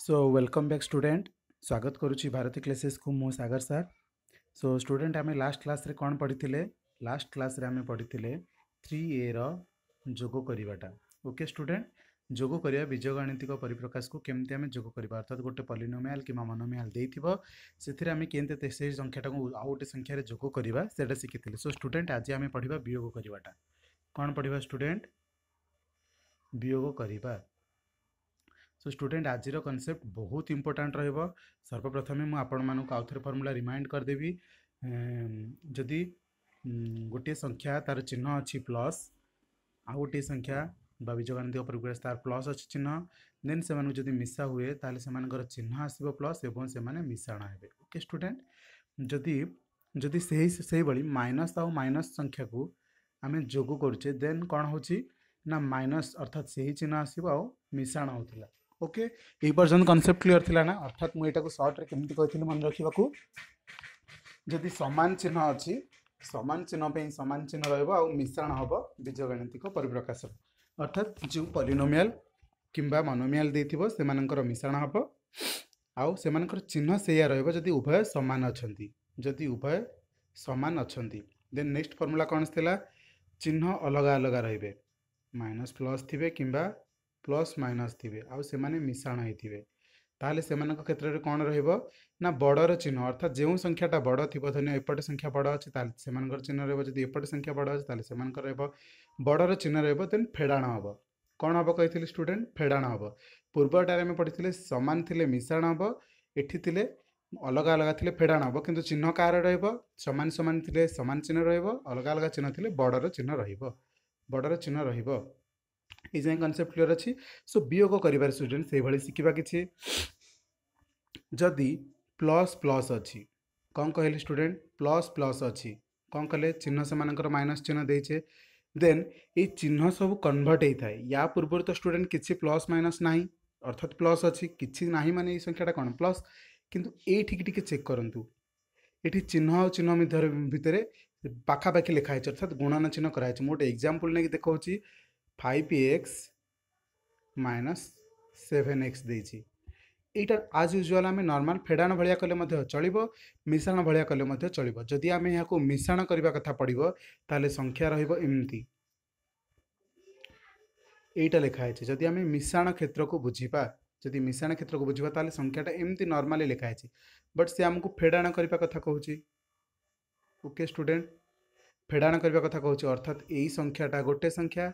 So welcome back student ସ୍ୱାଗତ କରୁଛି ଭାରତୀ କ୍ଲାସେସ୍କୁ ମୁଁ ସାଗର ସାର୍ ସୋ ଷ୍ଟୁଡେଣ୍ଟ ଆମେ ଲାଷ୍ଟ କ୍ଲାସ୍ରେ କ'ଣ ପଢ଼ିଥିଲେ ଲାଷ୍ଟ କ୍ଲାସ୍ରେ ଆମେ ପଢ଼ିଥିଲେ ଥ୍ରୀ ଏର ଯୋଗ କରିବାଟା ଓକେ ଷ୍ଟୁଡେଣ୍ଟ যোগ করা বীজগাণিতিক পরিপ্রকাশক কেমতি আমি যোগ করা অর্থাৎ গোটে পলিনোমিয়াল কিংবা মনোমিয়াল দিব সেথিরে আমি কেমতি সেই সংখ্যাটা আউ গোটে সংখ্যার যোগ করা সেটা শিখিলে সো স্টুডেন্ট আজ আমি পড়া বিয়োগ করাটা কোণ পড়া স্টুডেন্ট বিয়োগ করা सो स्टूडेंट आज कनसेप्ट बहुत इंपोर्टाट रर्वप्रथमे मुझे थे फर्मूला रिमाइंड करदेवि जदि गोटे संख्या तार चिन्ह अच्छी प्लस आ गोटे संख्या बा बीजगणित तार प्लस अच्छी चिन्ह देन से मिसा हुए ताल चिन्ह आस प्लस और से मिशाण है ओके स्टूडेंट जदि जदि से माइनस आ माइनस संख्या को आम जोग करे देन कौन हो माइनस अर्थात से ही चिन्ह आसो आशाण मिशाण होता ओके ए पर्यटन कनसेप्ट क्लीयर थी ना अर्थात मु एटा को शॉर्ट रे मन रखिबा को जदि समान चिन्ह अच्छी सामान चिन्ह सामान समान चिन्ह रहइबो आ मिश्रण हबो बीजगणितिक परिप्रकाश अर्थात जो पॉलिनोमियल कि मोनोमियल से सेमानकर मिश्रण हम आउ सेमानकर चिन्ह सेया रहइबो उभय सामान अच्छा जदि उभय समान अछंती देन नेक्स्ट फॉर्मूला कोन थिला चिन्ह अलग अलग रे माइनस प्लस थे कि ପ୍ଲସ୍ ମାଇନସ୍ ଥିବେ ଆଉ ସେମାନେ ମିଶାଣ ହୋଇଥିବେ ତାହେଲେ ସେମାନଙ୍କ କ୍ଷେତ୍ରରେ କ'ଣ ରହିବ ନା ବଡ଼ର ଚିହ୍ନ ଅର୍ଥାତ୍ ଯେଉଁ ସଂଖ୍ୟାଟା ବଡ଼ ଥିବ ଧନ୍ୟ ଏପଟେ ସଂଖ୍ୟା ବଡ଼ ଅଛି ତାହେଲେ ସେମାନଙ୍କର ଚିହ୍ନ ରହିବ ଯଦି ଏପଟେ ସଂଖ୍ୟା ବଡ଼ ଅଛି ତାହେଲେ ସେମାନଙ୍କର ରହିବ ବଡ଼ର ଚିହ୍ନ ରହିବ ଦେନ୍ ଫେଡ଼ାଣ ହେବ କ'ଣ ହେବ କହିଥିଲି ଷ୍ଟୁଡେଣ୍ଟ ଫେଡ଼ାଣ ହେବ ପୂର୍ବଟାରେ ଆମେ ପଢ଼ିଥିଲେ ସମାନ ଥିଲେ ମିଶାଣ ହେବ ଏଠି ଥିଲେ ଅଲଗା ଅଲଗା ଥିଲେ ଫେଡ଼ାଣ ହେବ କିନ୍ତୁ ଚିହ୍ନ କାହାର ରହିବ ସମାନ ସମାନ ଥିଲେ ସମାନ ଚିହ୍ନ ରହିବ ଅଲଗା ଅଲଗା ଚିହ୍ନ ଥିଲେ ବଡ଼ର ଚିହ୍ନ ରହିବ ବଡ଼ର ଚିହ୍ନ ରହିବ এই যাই কনসেপ্ট ক্লিয়ার ଅଛି সো বিয়োগ କରିବାର ଷ୍ଟୁଡେଣ୍ଟ ସେଇଭଳି ଶିଖିବା କିଛି ଯଦି ପ୍ଲସ୍ ପ୍ଲସ୍ ଅଛି କ'ଣ କହିଲେ ଷ୍ଟୁଡେଣ୍ଟ ପ୍ଲସ୍ ପ୍ଲସ୍ ଅଛି କ'ଣ କଲେ ଚିହ୍ନ ସେମାନଙ୍କର ମାଇନସ୍ ଚିହ୍ନ ଦେଇଛେ ଦେନ୍ ଏଇ ଚିହ୍ନ ସବୁ କନଭର୍ଟ ହେଇଥାଏ ୟା ପୂର୍ବରୁ ତ ଷ୍ଟୁଡେଣ୍ଟ କିଛି ପ୍ଲସ୍ ମାଇନସ୍ ନାହିଁ ଅର୍ଥାତ୍ ପ୍ଲସ୍ ଅଛି କିଛି ନାହିଁ ମାନେ ଏଇ ସଂଖ୍ୟାଟା କ'ଣ ପ୍ଲସ୍ କିନ୍ତୁ ଏଇଠିକି ଟିକେ ଚେକ୍ କରନ୍ତୁ ଏଠି ଚିହ୍ନ ଆଉ ଚିହ୍ନ ଭିତରେ ଭିତରେ ପାଖାପାଖି ଲେଖା ହେଇଛି ଅର୍ଥାତ୍ ଗୁଣନ ଚିହ୍ନ କରାହେଇଛି ମୁଁ ଗୋଟେ ଏକ୍ଜାମ୍ପଲ୍ ନେଇକି ଦେଖାଉଛି five X minus seven X देटा आज यूजुआल आम नर्माल फेड़ाण भाया कले चलो मिशाण भाया कले चलो जदि आम यहाँ मिशाण करने कथा पड़ो तेल संख्या रमती यहाँ लिखाई जदि आम मिशाण क्षेत्र को बुझा जदि मिशाण क्षेत्र को बुझा तो संख्याटा एमती नर्माली लिखाई बट से आमको फेड़ाण करने कथा कहे ओके स्टूडेंट फेड़ाण करने कथ कहे अर्थात यही संख्याटा गोटे संख्या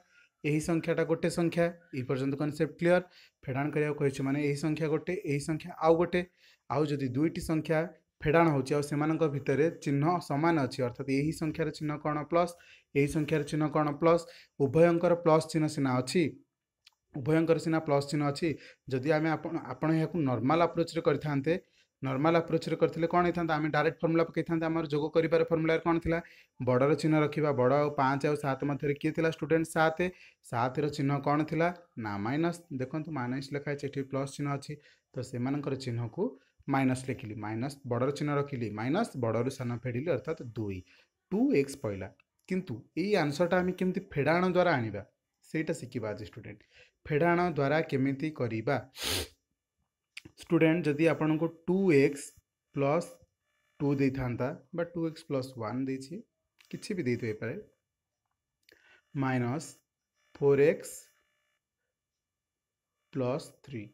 ଏହି ସଂଖ୍ୟାଟା ଗୋଟେ ସଂଖ୍ୟା ଏଇ ପର୍ଯ୍ୟନ୍ତ କନସେପ୍ଟ କ୍ଲିଅର ଫେଡ଼ାଣ କରିବାକୁ କହିଛୁ ମାନେ ଏହି ସଂଖ୍ୟା ଗୋଟେ ଏହି ସଂଖ୍ୟା ଆଉ ଗୋଟେ ଆଉ ଯଦି ଦୁଇଟି ସଂଖ୍ୟା ଫେଡ଼ାଣ ହେଉଛି ଆଉ ସେମାନଙ୍କ ଭିତରେ ଚିହ୍ନ ସମାନ ଅଛି ଅର୍ଥାତ୍ ଏହି ସଂଖ୍ୟାର ଚିହ୍ନ କ'ଣ ପ୍ଲସ୍ ଏହି ସଂଖ୍ୟାର ଚିହ୍ନ କ'ଣ ପ୍ଲସ୍ ଉଭୟଙ୍କର ପ୍ଲସ୍ ଚିହ୍ନ ସିନା ଅଛି ଉଭୟଙ୍କର ସିନା ପ୍ଲସ୍ ଚିହ୍ନ ଅଛି ଯଦି ଆମେ ଆପଣ ଆପଣ ଏହାକୁ ନର୍ମାଲ୍ ଆପ୍ରୋଚ୍ରେ କରିଥାନ୍ତେ ନର୍ମାଲ୍ ଆପ୍ରୋଚ୍ରେ କରିଥିଲେ କ'ଣ ହେଇଥାନ୍ତା ଆମେ ଡାଇରେକ୍ଟ ଫର୍ମୁଲା ପକାଇଥାନ୍ତେ ଆମର ଯୋଗ କରିବାର ଫର୍ମୁଲାରେ କ'ଣ ଥିଲା ବଡ଼ର ଚିହ୍ନ ରଖିବା ବଡ଼ ଆଉ ପାଞ୍ଚ ଆଉ ସାତ ମଧ୍ୟରେ କିଏ ଥିଲା ଷ୍ଟୁଡେଣ୍ଟ ସାତ ସାତର ଚିହ୍ନ କ'ଣ ଥିଲା ନା ମାଇନସ୍ ଦେଖନ୍ତୁ ମାଇନସ୍ ଲେଖା ହେଇଛି ଏଠି ପ୍ଲସ୍ ଚିହ୍ନ ଅଛି ତ ସେମାନଙ୍କର ଚିହ୍ନକୁ ମାଇନସ୍ ଲେଖିଲି ମାଇନସ୍ ବଡ଼ର ଚିହ୍ନ ରଖିଲି ମାଇନସ୍ ବଡ଼ରୁ ସାନ ଫେଡ଼ିଲି ଅର୍ଥାତ୍ ଦୁଇ ଟୁ ଏକ୍ସ ପଡ଼ିଲା କିନ୍ତୁ ଏଇ ଆନ୍ସରଟା ଆମେ କେମିତି ଫେଡ଼ାଣ ଦ୍ୱାରା ଆଣିବା ସେଇଟା ଶିଖିବା ଆଜି ଷ୍ଟୁଡେଣ୍ଟ ଫେଡ଼ାଣ ଦ୍ୱାରା କେମିତି କରିବା स्टूडेंट जदि आपण टू एक्स प्लस टू दे था टू एक्स प्लस वन दे कि भी दे पाए minus four X plus three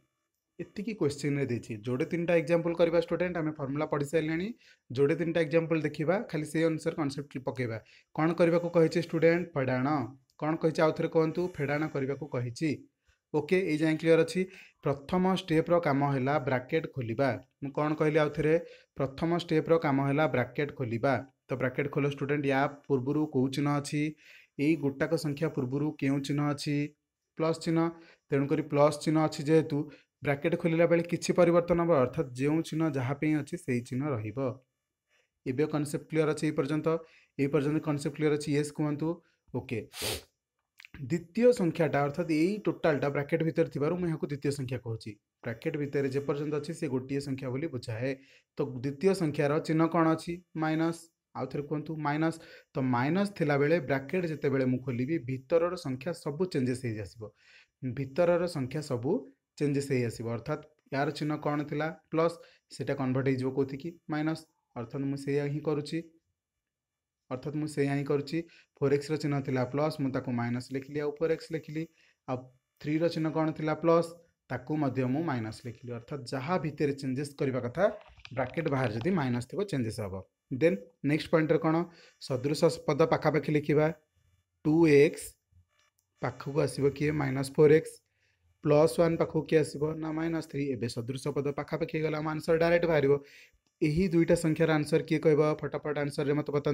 इतनी क्वेश्चन रे जोड़े तीन टाइम एक्जामपल करवा स्टूडेंट आम फर्मूला पढ़ी सारे जोड़े तीन टाइम एक्जामपल देखा खाली से अनुसार कनसेप्ट पकेबा कौन करने को स्टूडेंट फेड़ाण कौन कही आउ थे कहतु फेड़ाण करने को कही ओके ये जाए क्लीअर अच्छी प्रथम स्टेप्र काम है ब्राकेट खोल कौन कहली आउ थे प्रथम स्टेप्र काम है ब्राकेट खोल तो ब्राकेट खोल स्टूडे या पूर्व कौ चिन्ह अच्छी ये गोटाक संख्या पूर्व क्यों चिन्ह अच्छी प्लस चिन्ह तेणुक प्लस चिन्ह अच्छी जेहेतु ब्राकेट खोल बेल किसी पर अर्थात जो चिन्ह जहाँपी अच्छे से ही चिन्ह रनसेप्ट क्लीअर अच्छे यपर्यंत यपर्यंत कनसेप्ट क्लीअर अच्छे ये कहतु ओके okay. द्वितीय संख्याटा अर्थात यही टोटालटा ब्राकेट भितर थोड़ा द्वितीय संख्या कह ब्राकेट भितर जपर्यन अच्छे से गोटे संख्या बोली बुझाए तो द्वितीय संख्यार चिन्ह कौन अच्छी माइनस आउ थे कहतु माइनस तो माइनस थी ब्राकेट मु मुझी भितर संख्या सब चेंजेस हो भर संख्या सब चेंजेस हो आस अर्थात यार चिन्ह कौन थी प्लस सेटा कनभर्ट हो माइनस अर्थात मुझे ही करुच्ची अर्थात मुझे ही कर फोर एक्स रिन्ह थी प्लस मुझे माइनस लिखिली आर एक्स लिखिली आ थ्री रिन्ह कौन थी प्लस ताकू माइनस लिखिली अर्थात जहाँ भितर चेंजेस करवा कथा ब्राकेट बाहर जब माइनस थी चेंजेस हे दे नेक्स्ट पॉइंट कौन सदृश पद पखापाखी लिखा टू एक्स पाखक आसब किए माइनस फोर एक्स प्लस वाने पाखक किए आसना माइनस थ्री एवं सदृश पद पखापाखी गला आंसर डायरेक्ट बाहर यही दुईटा संख्यार आंसर किए कह फटाफट आंसर में मत बता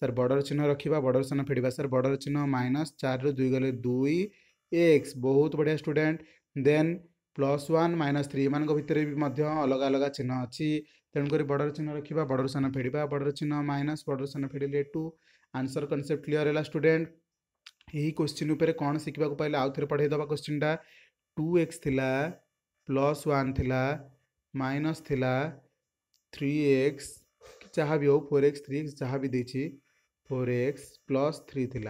सर बड़ चिन्ह रखा बड़ चिन्ह फेड़ा सर बड़ चिन्ह माइनस चार रु दुई गले दुई एक्स बहुत बढ़िया student then plus one minus three मान भितर भी अलग अलग चिन्ह अच्छी तेणुक बड़ चिन्ह रखा बड़ सान फेड़ा बड़ चिन्ह माइनस बड़ सान फेड़े टू आंसर कनसेप्ट क्लीयर है स्टूडेंट यही क्वेश्चन उपर कौन शिखा को पाइले आउ थे पढ़ेदेव क्वेश्चनटा टू एक्स थी प्लस वाला माइनस थिला थ्री एक्स जहाँ भी हो फोर एक्स थ्री एक्स जहाँ भी देखिए फोर एक्स प्लस थ्री थी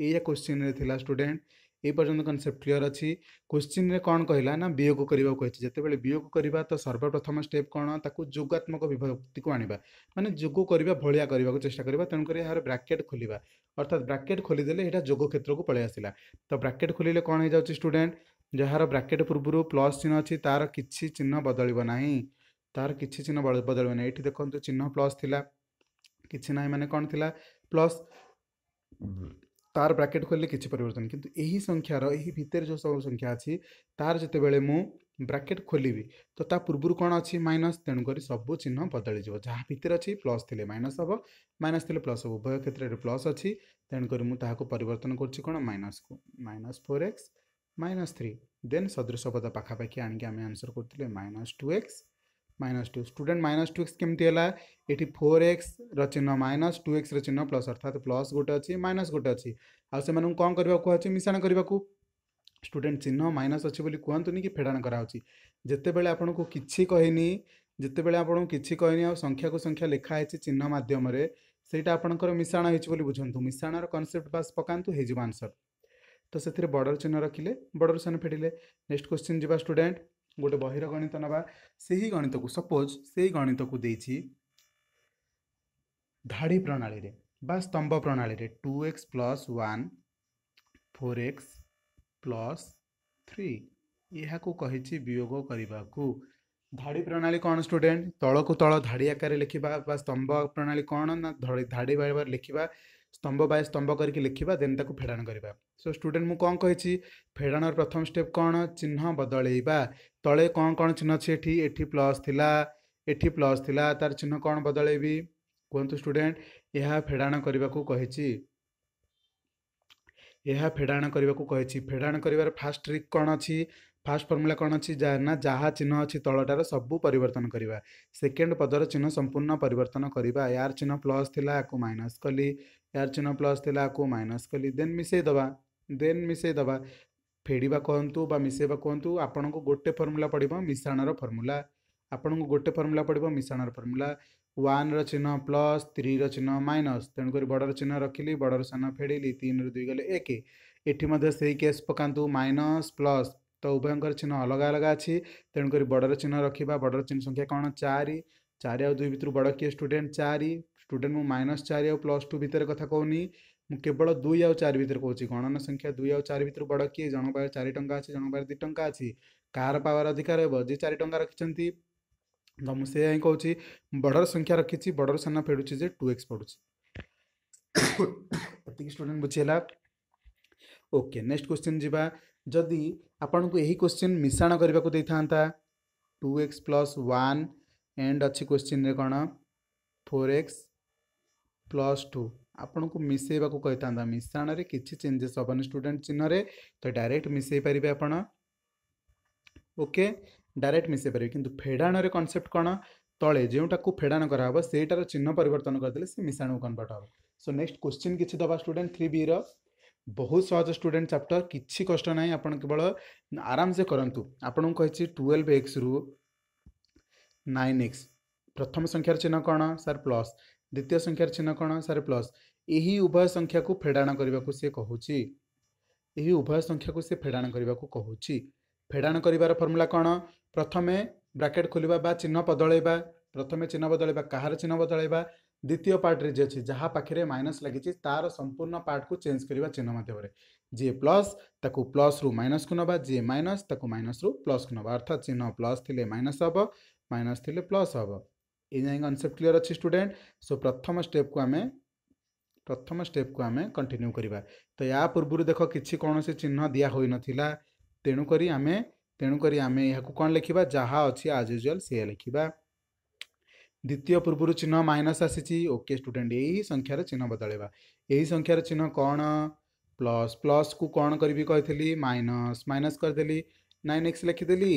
ये क्वेश्चन थिला स्टूडेंट यपर्यंत कनसेप्ट क्लीअर अच्छी क्वेश्चन में कौन कहला ना वियोग करते वियोग करवा तो सर्वप्रथम स्टेप कौन ताको जोगात्मक विभक्ति को आनवा मैंने जोग करवा भाया करने को चेस्टा करवा तेणुक यार ब्राकेट खोल अर्थात ब्राकेट खोलीदे यहाँ जोग क्षेत्र को पलि आसा तो ब्राकेट खोलें कौन हो जाए स्टूडेंट जार ब्राकेट पूर्व प्लस चिन्ह अच्छी तार किसी चिन्ह बदलना ना तार कि चिन्ह बदलवे ना ये देखो चिन्ह प्लस था कि ना मैंने कौन थी प्लस तार ब्राकेट खोल कि परिवर्तन किंतु यही संख्यार यही भितर जो सब संख्या अच्छी तार जिते बड़े ब्राकेट खोलि तो ता पूर्व कौन अच्छी माइनस तेणुक सब चिन्ह बदली जाए जहाँ भितर अच्छी प्लस थे माइनस हे माइनस थे प्लस हम उभय क्षेत्र में प्लस अच्छी तेणुक मुझे परिवर्तन करुच्ची माइनस को minus four x minus three then सदृश पद पाखापाखी आंसर आम answer two x minus two student minus two x केमती है ये फोर एक्स रिह्न माइनस टू एक्स रिह्न प्लस अर्थात प्लस गोटे अच्छी माइनस गोटे अच्छी आम कौन करने मिशाण करने को स्टूडेंट चिन्ह माइनस अच्छी कहतुन कि फेड़ाण जिते बड़े आपन को किसी कहनी बड़े आपन किसी कहनी आ संख्या को संख्या लिखाई चिन्ह मध्यम से ଆପଣଙ୍କର हो ହେଇଛି ବୋଲି ବୁଝନ୍ତୁ ମିଶାଣର କନସେପ୍ଟ ବାସ୍ ପକାନ୍ତୁ ହେଇଯିବ ଆନ୍ସର୍ ତ बड़ चिन्ह ଚିହ୍ନ ରଖିଲେ ବର୍ଡ଼ର ଚିହ୍ନ ଫେଡ଼ିଲେ ଗୋଟେ ବହିର ଗଣିତ ନେବା ସେହି ଗଣିତକୁ ସପୋଜ୍ ସେହି ଗଣିତକୁ ଦେଇଛି ଧାଡ଼ି ପ୍ରଣାଳୀରେ ବା ସ୍ତମ୍ଭ ପ୍ରଣାଳୀରେ two x plus one four x plus three ଏହାକୁ କହିଛି ବିୟୋଗ କରିବାକୁ ଧାଡ଼ି ପ୍ରଣାଳୀ କ'ଣ ଷ୍ଟୁଡ଼େଣ୍ଟ ତଳକୁ ତଳ ଧାଡ଼ି ଆକାରରେ ଲେଖିବା ବା ସ୍ତମ୍ଭ ପ୍ରଣାଳୀ କ'ଣ ନା ଧାଡ଼ି ଭାବରେ ଲେଖିବା ସ୍ତମ୍ଭ ବାଏ ସ୍ତମ୍ଭ କରିକି ଲେଖିବା ଦେନ୍ ତାକୁ ଫେଡ଼ାଣ କରିବା ସୋ ଷ୍ଟୁଡେଣ୍ଟ ମୁଁ କ'ଣ କହିଛି ଫେଡ଼ାଣର ପ୍ରଥମ ଷ୍ଟେପ୍ କ'ଣ ଚିହ୍ନ ବଦଳେଇବା ତଳେ କ'ଣ କ'ଣ ଚିହ୍ନ ଅଛି ଏଠି ଏଠି ପ୍ଲସ୍ ଥିଲା ଏଠି ପ୍ଲସ୍ ଥିଲା ତାର ଚିହ୍ନ କ'ଣ ବଦଳେଇବି କୁହନ୍ତୁ ଷ୍ଟୁଡେଣ୍ଟ ଏହା ଫେଡ଼ାଣ କରିବାକୁ କହିଛି ଏହା ଫେଡ଼ାଣ କରିବାକୁ କହିଛି ଫେଡ଼ାଣ କରିବାର ଫାଷ୍ଟ ଟ୍ରିକ୍ କ'ଣ ଅଛି ফার্স্ট ଫର୍ମୁଲା କ'ଣ ଅଛି ନା ଯାହା ଚିହ୍ନ ଅଛି ତଳଟାର ସବୁ ପରିବର୍ତ୍ତନ କରିବା ସେକେଣ୍ଡ ପଦର ଚିହ୍ନ ସମ୍ପୂର୍ଣ୍ଣ ପରିବର୍ତ୍ତନ କରିବା ୟାର ଚିହ୍ନ ପ୍ଲସ୍ ଥିଲା ଆକୁ ମାଇନସ୍ କଲି ୟାର ଚିହ୍ନ ପ୍ଲସ୍ ଥିଲା ଆକୁ ମାଇନସ୍ କଲି ଦେନ୍ ମିଶାଇ ଦେବା ଦେନ୍ ମିଶାଇ ଦେବା ଫେଡ଼ିବା କୁହନ୍ତୁ ବା ମିଶାଇବା କୁହନ୍ତୁ ଆପଣଙ୍କୁ ଗୋଟେ ଫର୍ମୁଲା ପଡ଼ିବ ମିଶାଣର ଫର୍ମୁଲା ଆପଣଙ୍କୁ ଗୋଟେ ଫର୍ମୁଲା ପଡ଼ିବ ମିଶାଣର ଫର୍ମୁଲା ୱାନ୍ର ଚିହ୍ନ ପ୍ଲସ୍ ଥ୍ରୀର ଚିହ୍ନ ମାଇନସ୍ ତେଣୁକରି ବଡ଼ର ଚିହ୍ନ ରଖିଲି ବଡ଼ର ସାନ ଫେଡ଼ିଲି ତିନିରୁ ଦୁଇ ଗଲେ ଏକ ଏଠି ମଧ୍ୟ ସେଇ କେସ୍ ପକାନ୍ତୁ ମାଇନସ୍ ପ୍ଲସ୍ तो उभयर चिन्ह अलग अलग अच्छी तेणुक बड़र चिन्ह रखा बड़र चिन्ह संख्या कौन चार चार दुई भितर बड़ किए स्टूडेंट चार स्टूडेंट मुझ माइनस चार प्लस टू भितर कथ कौनी मुवल दुई आ चार भितर कौन गणन संख्या दुई आ चार भितर बड़ किए जन पाए चार टाँग अच्छे जन पाए दुई टा अच्छी कार पावर अधिकार हो जी चार टाँग रखी तो मुझे से ही कौच बड़ संख्या रखी बड़ सान फेड़ी जे टू एक्स पड़ू स्टूडेंट बुझेगा ओके नेक्स्ट क्वेश्चन जी जदि आपन को यही क्वेश्चन मिशाण करने को दे था two x plus one and अच्छी क्वेश्चन रे कौन फोर एक्स प्लस टू आपन को मिसेवा को कही था मिशाण में किसी चेंजेस हेनी स्टूडेंट चिन्ह तो डायरेक्ट मिसे पारे आप ओके डायरेक्ट मिसे पारे कि फेड़ाण कनसेप्ट कौन तले जोटा को फेड़ाण कराव से चिन्ह पर मिशाण को कनभर्ट हे सो नेक्स्ट क्वेश्चन किसी दबा स्टूडेंट थ्री बी रहा ବହୁତ ସହଜ ଷ୍ଟୁଡେଣ୍ଟ ଚାପ୍ଟର କିଛି କଷ୍ଟ ନାହିଁ ଆପଣ କେବଳ ଆରାମସେ କରନ୍ତୁ ଆପଣଙ୍କୁ କହିଛି ଟୁଏଲ୍ଭ ଏକ୍ସରୁ ନାଇନ୍ ଏକ୍ସ ପ୍ରଥମ ସଂଖ୍ୟାର ଚିହ୍ନ କ'ଣ ସାର୍ ପ୍ଲସ୍ ଦ୍ୱିତୀୟ ସଂଖ୍ୟାର ଚିହ୍ନ କ'ଣ ସାର୍ ପ୍ଲସ୍ ଏହି ଉଭୟ ସଂଖ୍ୟାକୁ ଫେଡ଼ାଣ କରିବାକୁ ସେ କହୁଛି ଏହି ଉଭୟ ସଂଖ୍ୟାକୁ ସେ ଫେଡ଼ାଣ କରିବାକୁ କହୁଛି ଫେଡ଼ାଣ କରିବାର ଫର୍ମୁଲା କ'ଣ ପ୍ରଥମେ ବ୍ରାକେଟ୍ ଖୋଲିବା ବା ଚିହ୍ନ ବଦଳାଇବା ପ୍ରଥମେ ଚିହ୍ନ ବଦଳାଇବା କାହାର ଚିହ୍ନ ବଦଳାଇବା দ্বিতীয় পার্টরে যে অছি যাহা পাখে মাইনস লাগিছে তার সম্পূর্ণ পার্টকু চেঞ্জ করা চিহ্ন মাধ্যমে যে প্লস তাকে প্লস্রু মাইনসকু নেবা যে মাইনস তাকে মাইনস্রু প্লস্কু নেবা অর্থাৎ চিহ্ন প্লস থিলে মাইনস হব মাইনস থিলে প্লস হব এই যাই কনসেপ্ট ক্লিয়ার অছি স্টুডেন্ট সো প্রথম স্টেপকু আমি প্রথম স্টেপকু আমি কন্টিনিউ করা তো ইয়া পূর্ব দেখ কিছু কৌশি চিহ্ন দিয়া হয়ে নথিলা তেণুকরি আমি তেণুকরি আমি এখন কোণ লেখা যা অছি আজ ইউজুয়াল সেয়া লেখা द्वितीय पूर्व चिह्न मैनस आइस ओके स्टुडेन्ट यही संख्यार चि बदलख्यार चिन्ह कन् प्लस प्लस माइनस मैनास गरिदे नाइन एक्स लेखिदे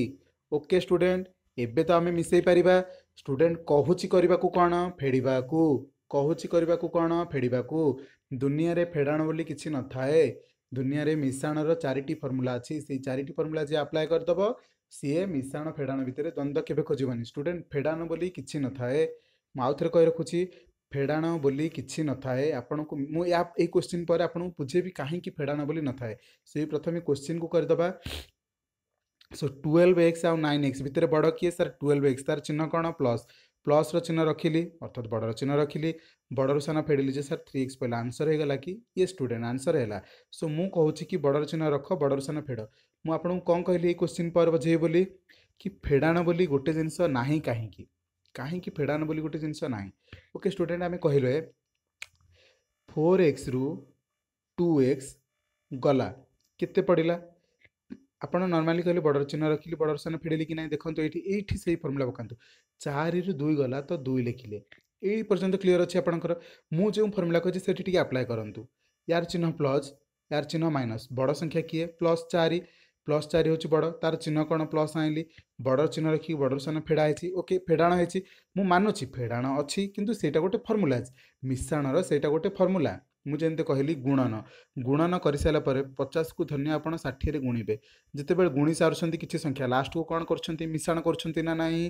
ओके स्टुडेन्ट एम मिसै पार स्ुडेन्ट कि केडिएको कि कन् फेडिएको दुनिया र फेडाण बोली नथाए दुनियाँ मिसाणर चारि फर्मुला से चारि फर्मुला जे आप्लाइ गरिदे सीए मिशाण फेड़ाण भितर द्वंद्व केवे खोजबानी स्टूडेंट फेड़ाण बोली किसी न थाए मुझे कही रखुची फेड़ाण बोली किसी न थाए आपण को मुझे क्वेश्चन पर आपको बुझे भी कहीं फेड़ाण बोली न थाए प्रथम क्वेश्चन को करदे सो ट्वेल्व एक्स आउ नाइन एक्स भितर बड़ किए सर ट्वेल्व एक्स तार चिन्ह कौन प्लस प्लस रिन्ह रखिली अर्थात बड़ रिन्ह रखिली बड़ रान फेड़ी जो सर थ्री एक्स पहले आंसर होगा कि ये स्टूडेंट आंसर है सो मुझे कि बड़ रिन्ह रख बड़ रान फेड़ मुझक कौन कहली ये क्वेश्चन पर बजे बोली कि फेड़ाण बोली गोटे जिनस ना कहीं कहीं फेड़ाण बोली गोटे जिनस ना ओके स्टूडे आम कहल फोर एक्स रु टू एक्स गला के पड़ा आप नर्माली कहे बड़ चिन्ह रखिली बड़ चिन्ह फेड़ी कि ना देखो ये ये से फर्मूला पका चार दुई गला तो दुई लिखिले यही पर्यटन क्लीयर अच्छे आपंकर मुझे जो फर्मूला कहे से अप्लाय करूँ यार चिन्ह प्लस यार चिन्ह माइनस बड़ संख्या किए प्लस चार প্লস চারি হচ্ছে বড় তার চিহ্ন কোণ প্লস আনলি বড়র চিহ্ন রাখি বড়র সামনে ফেড়া হয়েছি ওকে ফেড়াণ হয়েছি মু মানুছি ফেড়াণ অছি কিন্তু সেটা গোটে ফর্মুলা আছে মিশ্রণর সেটা গোটে ফর্মুলা ମୁଁ ଯେମିତି କହିଲି ଗୁଣନ ଗୁଣନ କରିସାରିଲା ପରେ ପଚାଶକୁ ଧନ୍ୟ ଆପଣ ଷାଠିଏରେ ଗୁଣିବେ ଯେତେବେଳେ ଗୁଣି ସାରୁଛନ୍ତି କିଛି ସଂଖ୍ୟା ଲାଷ୍ଟକୁ କ'ଣ କରୁଛନ୍ତି ମିଶାଣ କରୁଛନ୍ତି ନା ନାହିଁ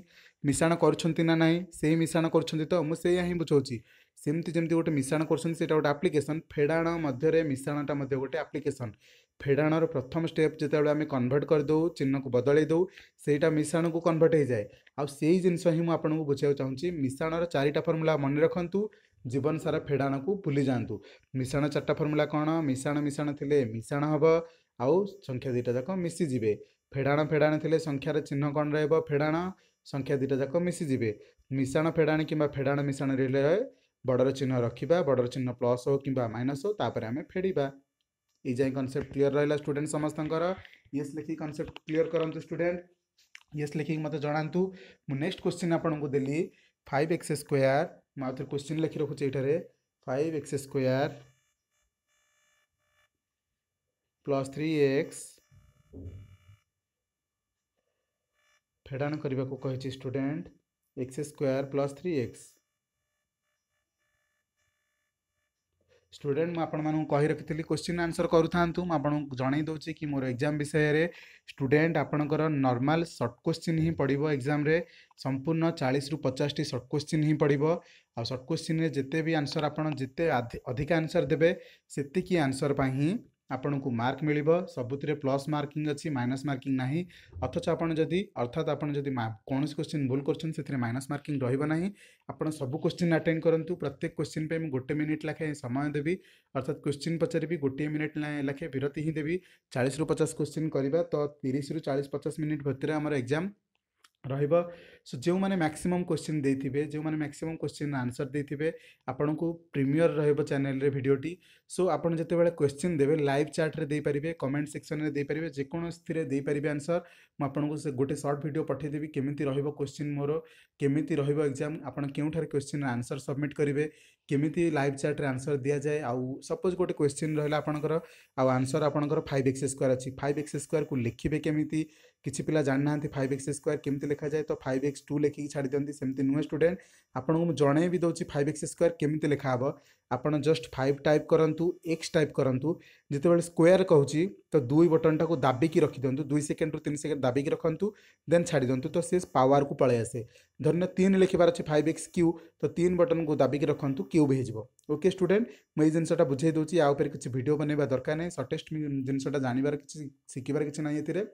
ମିଶାଣ କରୁଛନ୍ତି ନା ନାହିଁ ସେଇ ମିଶାଣ କରୁଛନ୍ତି ତ ମୁଁ ସେଇଆ ହିଁ ବୁଝାଉଛି ସେମିତି ଯେମିତି ଗୋଟେ ମିଶାଣ କରୁଛନ୍ତି ସେଇଟା ଗୋଟେ ଆପ୍ଲିକେସନ୍ ଫେଡ଼ାଣ ମଧ୍ୟରେ ମିଶାଣଟା ମଧ୍ୟ ଗୋଟେ ଆପ୍ଲିକେସନ୍ ଫେଡ଼ାଣର ପ୍ରଥମ ଷ୍ଟେପ୍ ଯେତେବେଳେ ଆମେ କନଭର୍ଟ କରିଦେଉ ଚିହ୍ନକୁ ବଦଳେଇ ଦେଉ ସେଇଟା ମିଶାଣକୁ କନଭର୍ଟ ହେଇଯାଏ ଆଉ ସେଇ ଜିନିଷ ହିଁ ମୁଁ ଆପଣଙ୍କୁ ବୁଝିବାକୁ ଚାହୁଁଛି ମିଶାଣର ଚାରିଟା ଫର୍ମୁଲା ମନେ ରଖନ୍ତୁ ଜୀବନ ସାରା ଫେଡ଼ାଣକୁ ଭୁଲି ଯାଆନ୍ତୁ ମିଶାଣ ଚାରିଟା ଫର୍ମୁଲା କ'ଣ ମିଶାଣ ମିଶାଣ ଥିଲେ ମିଶାଣ ହେବ ଆଉ ସଂଖ୍ୟା ଦୁଇଟା ଯାକ ମିଶିଯିବେ ଫେଡ଼ାଣ ଫେଡ଼ାଣ ଥିଲେ ସଂଖ୍ୟାର ଚିହ୍ନ କ'ଣ ରହିବ ଫେଡ଼ାଣ ସଂଖ୍ୟା ଦୁଇଟା ଯାକ ମିଶିଯିବେ ମିଶାଣ ଫେଡ଼ାଣ କିମ୍ବା ଫେଡ଼ାଣ ମିଶାଣ ରହିଲେ ବଡ଼ର ଚିହ୍ନ ରଖିବା ବଡ଼ର ଚିହ୍ନ ପ୍ଲସ୍ ହେଉ କିମ୍ବା ମାଇନସ୍ ହେଉ ତାପରେ ଆମେ ଫେଡ଼ିବା ये जाए कनसेप्ट क्लीयर रहा स्टूडेंट समस्त येस लिखिक कनसेप्ट क्लीयर करूँ स्टूडेंट येस लिखिक मत जनातु मुझे नेक्स्ट क्वेश्चन आपको देली फाइव एक्स स्क्वयर मुझे क्वेश्चन लिखि रखुचे ये five x square plus three x फेडाण करने को student x square plus three x student मुझे रखी क्वेश्चन आंसर करूँ आपको जनई कि मोर एग्जाम विषय में स्टूडेन्ट आपंकर नर्माल सर्ट क्वेश्चन ही पड़ो एग्जाम संपूर्ण चालीस रु पचास सर्ट क्वेश्चन ही पड़ो आर्ट क्वेश्चन में जिते भी आंसर आपत अधिक आंसर देते से आंसर पर ही আপনক মার্ক মিলিব সবুতরে প্লাস মার্কিং আছে মাইনাস মার্কিং নাহি অর্থত আপন যদি অর্থাৎ আপন যদি কোন اسئله ভুল করছন সেতে মাইনাস মার্কিং রহিব নাহি আপন সব কোশ্চেন অ্যাটেন্ড করন্তু প্রত্যেক কোশ্চেন পে গটে মিনিট লাগাই সময় দেবি অর্থত কোশ্চেন পছরেও গটিয়ে মিনিট লাগাই বিরতি হি দেবি 40 ର 50 কোশ্চেন করিবা ত 30 ର 40 50 মিনিট ভতির আমরা एग्जाम रहিব सो जो मैंने मैक्सीम क्वेश्चन देथिबे जो मैंने मैक्सीम क्वेश्चन आंसर देते आपन को प्रीमियर रहबो चैनल सो आपन जते बेले क्वेश्चन देबे लाइव चैट कमेंट सेक्शन रे दे परिबे आंसर मुझे गोटे सर्ट भिड पठे देबी केमिति मोर केमी रहबो एग्जाम आपन केउठार क्वेश्चन आंसर सबमिट करेंगे केमिति लाइव चार्ट्रे आंसर दिया जाए आउ सपोज गोटे क्वेश्चन रहला आपनकर आउ आंसर आपनकर 5x स्क्वायर अछि 5x स्क्वायर को लिखिबे केमिति किछि पिला जान फाइव एक्स स्क्वायर केमती लिखा जाए तो फाइव एक्स टू लिखिक छाड़ दिखते सेमती स्टूडे आपको मुझे जड़े भी दूसरी फाइव एक्स स्क् केमी लिखा हे आप जस्ट फाइव टाइप करूँ एक्स टाइप करूँ जिते स्क्वयर कह तो दुई बटन टाक दाबिकी रखिद दुई सेकेंड रू तीन सेकेंड दाबिक रखुद देन छाड़ दिंतु तो सी पावर को पलै आसे धरने तीन लिखार अच्छे फाइव एक्स क्यू तो तीन बटन को दाबिकी रखु क्यू भी होके स्टूडे मुझे जिनसा बुझे दूसरी आ उपर किसी भिड बनवा दरकार नहीं सटेस्ट जिनसा जानवर किसी शिखबार किसी नहीं है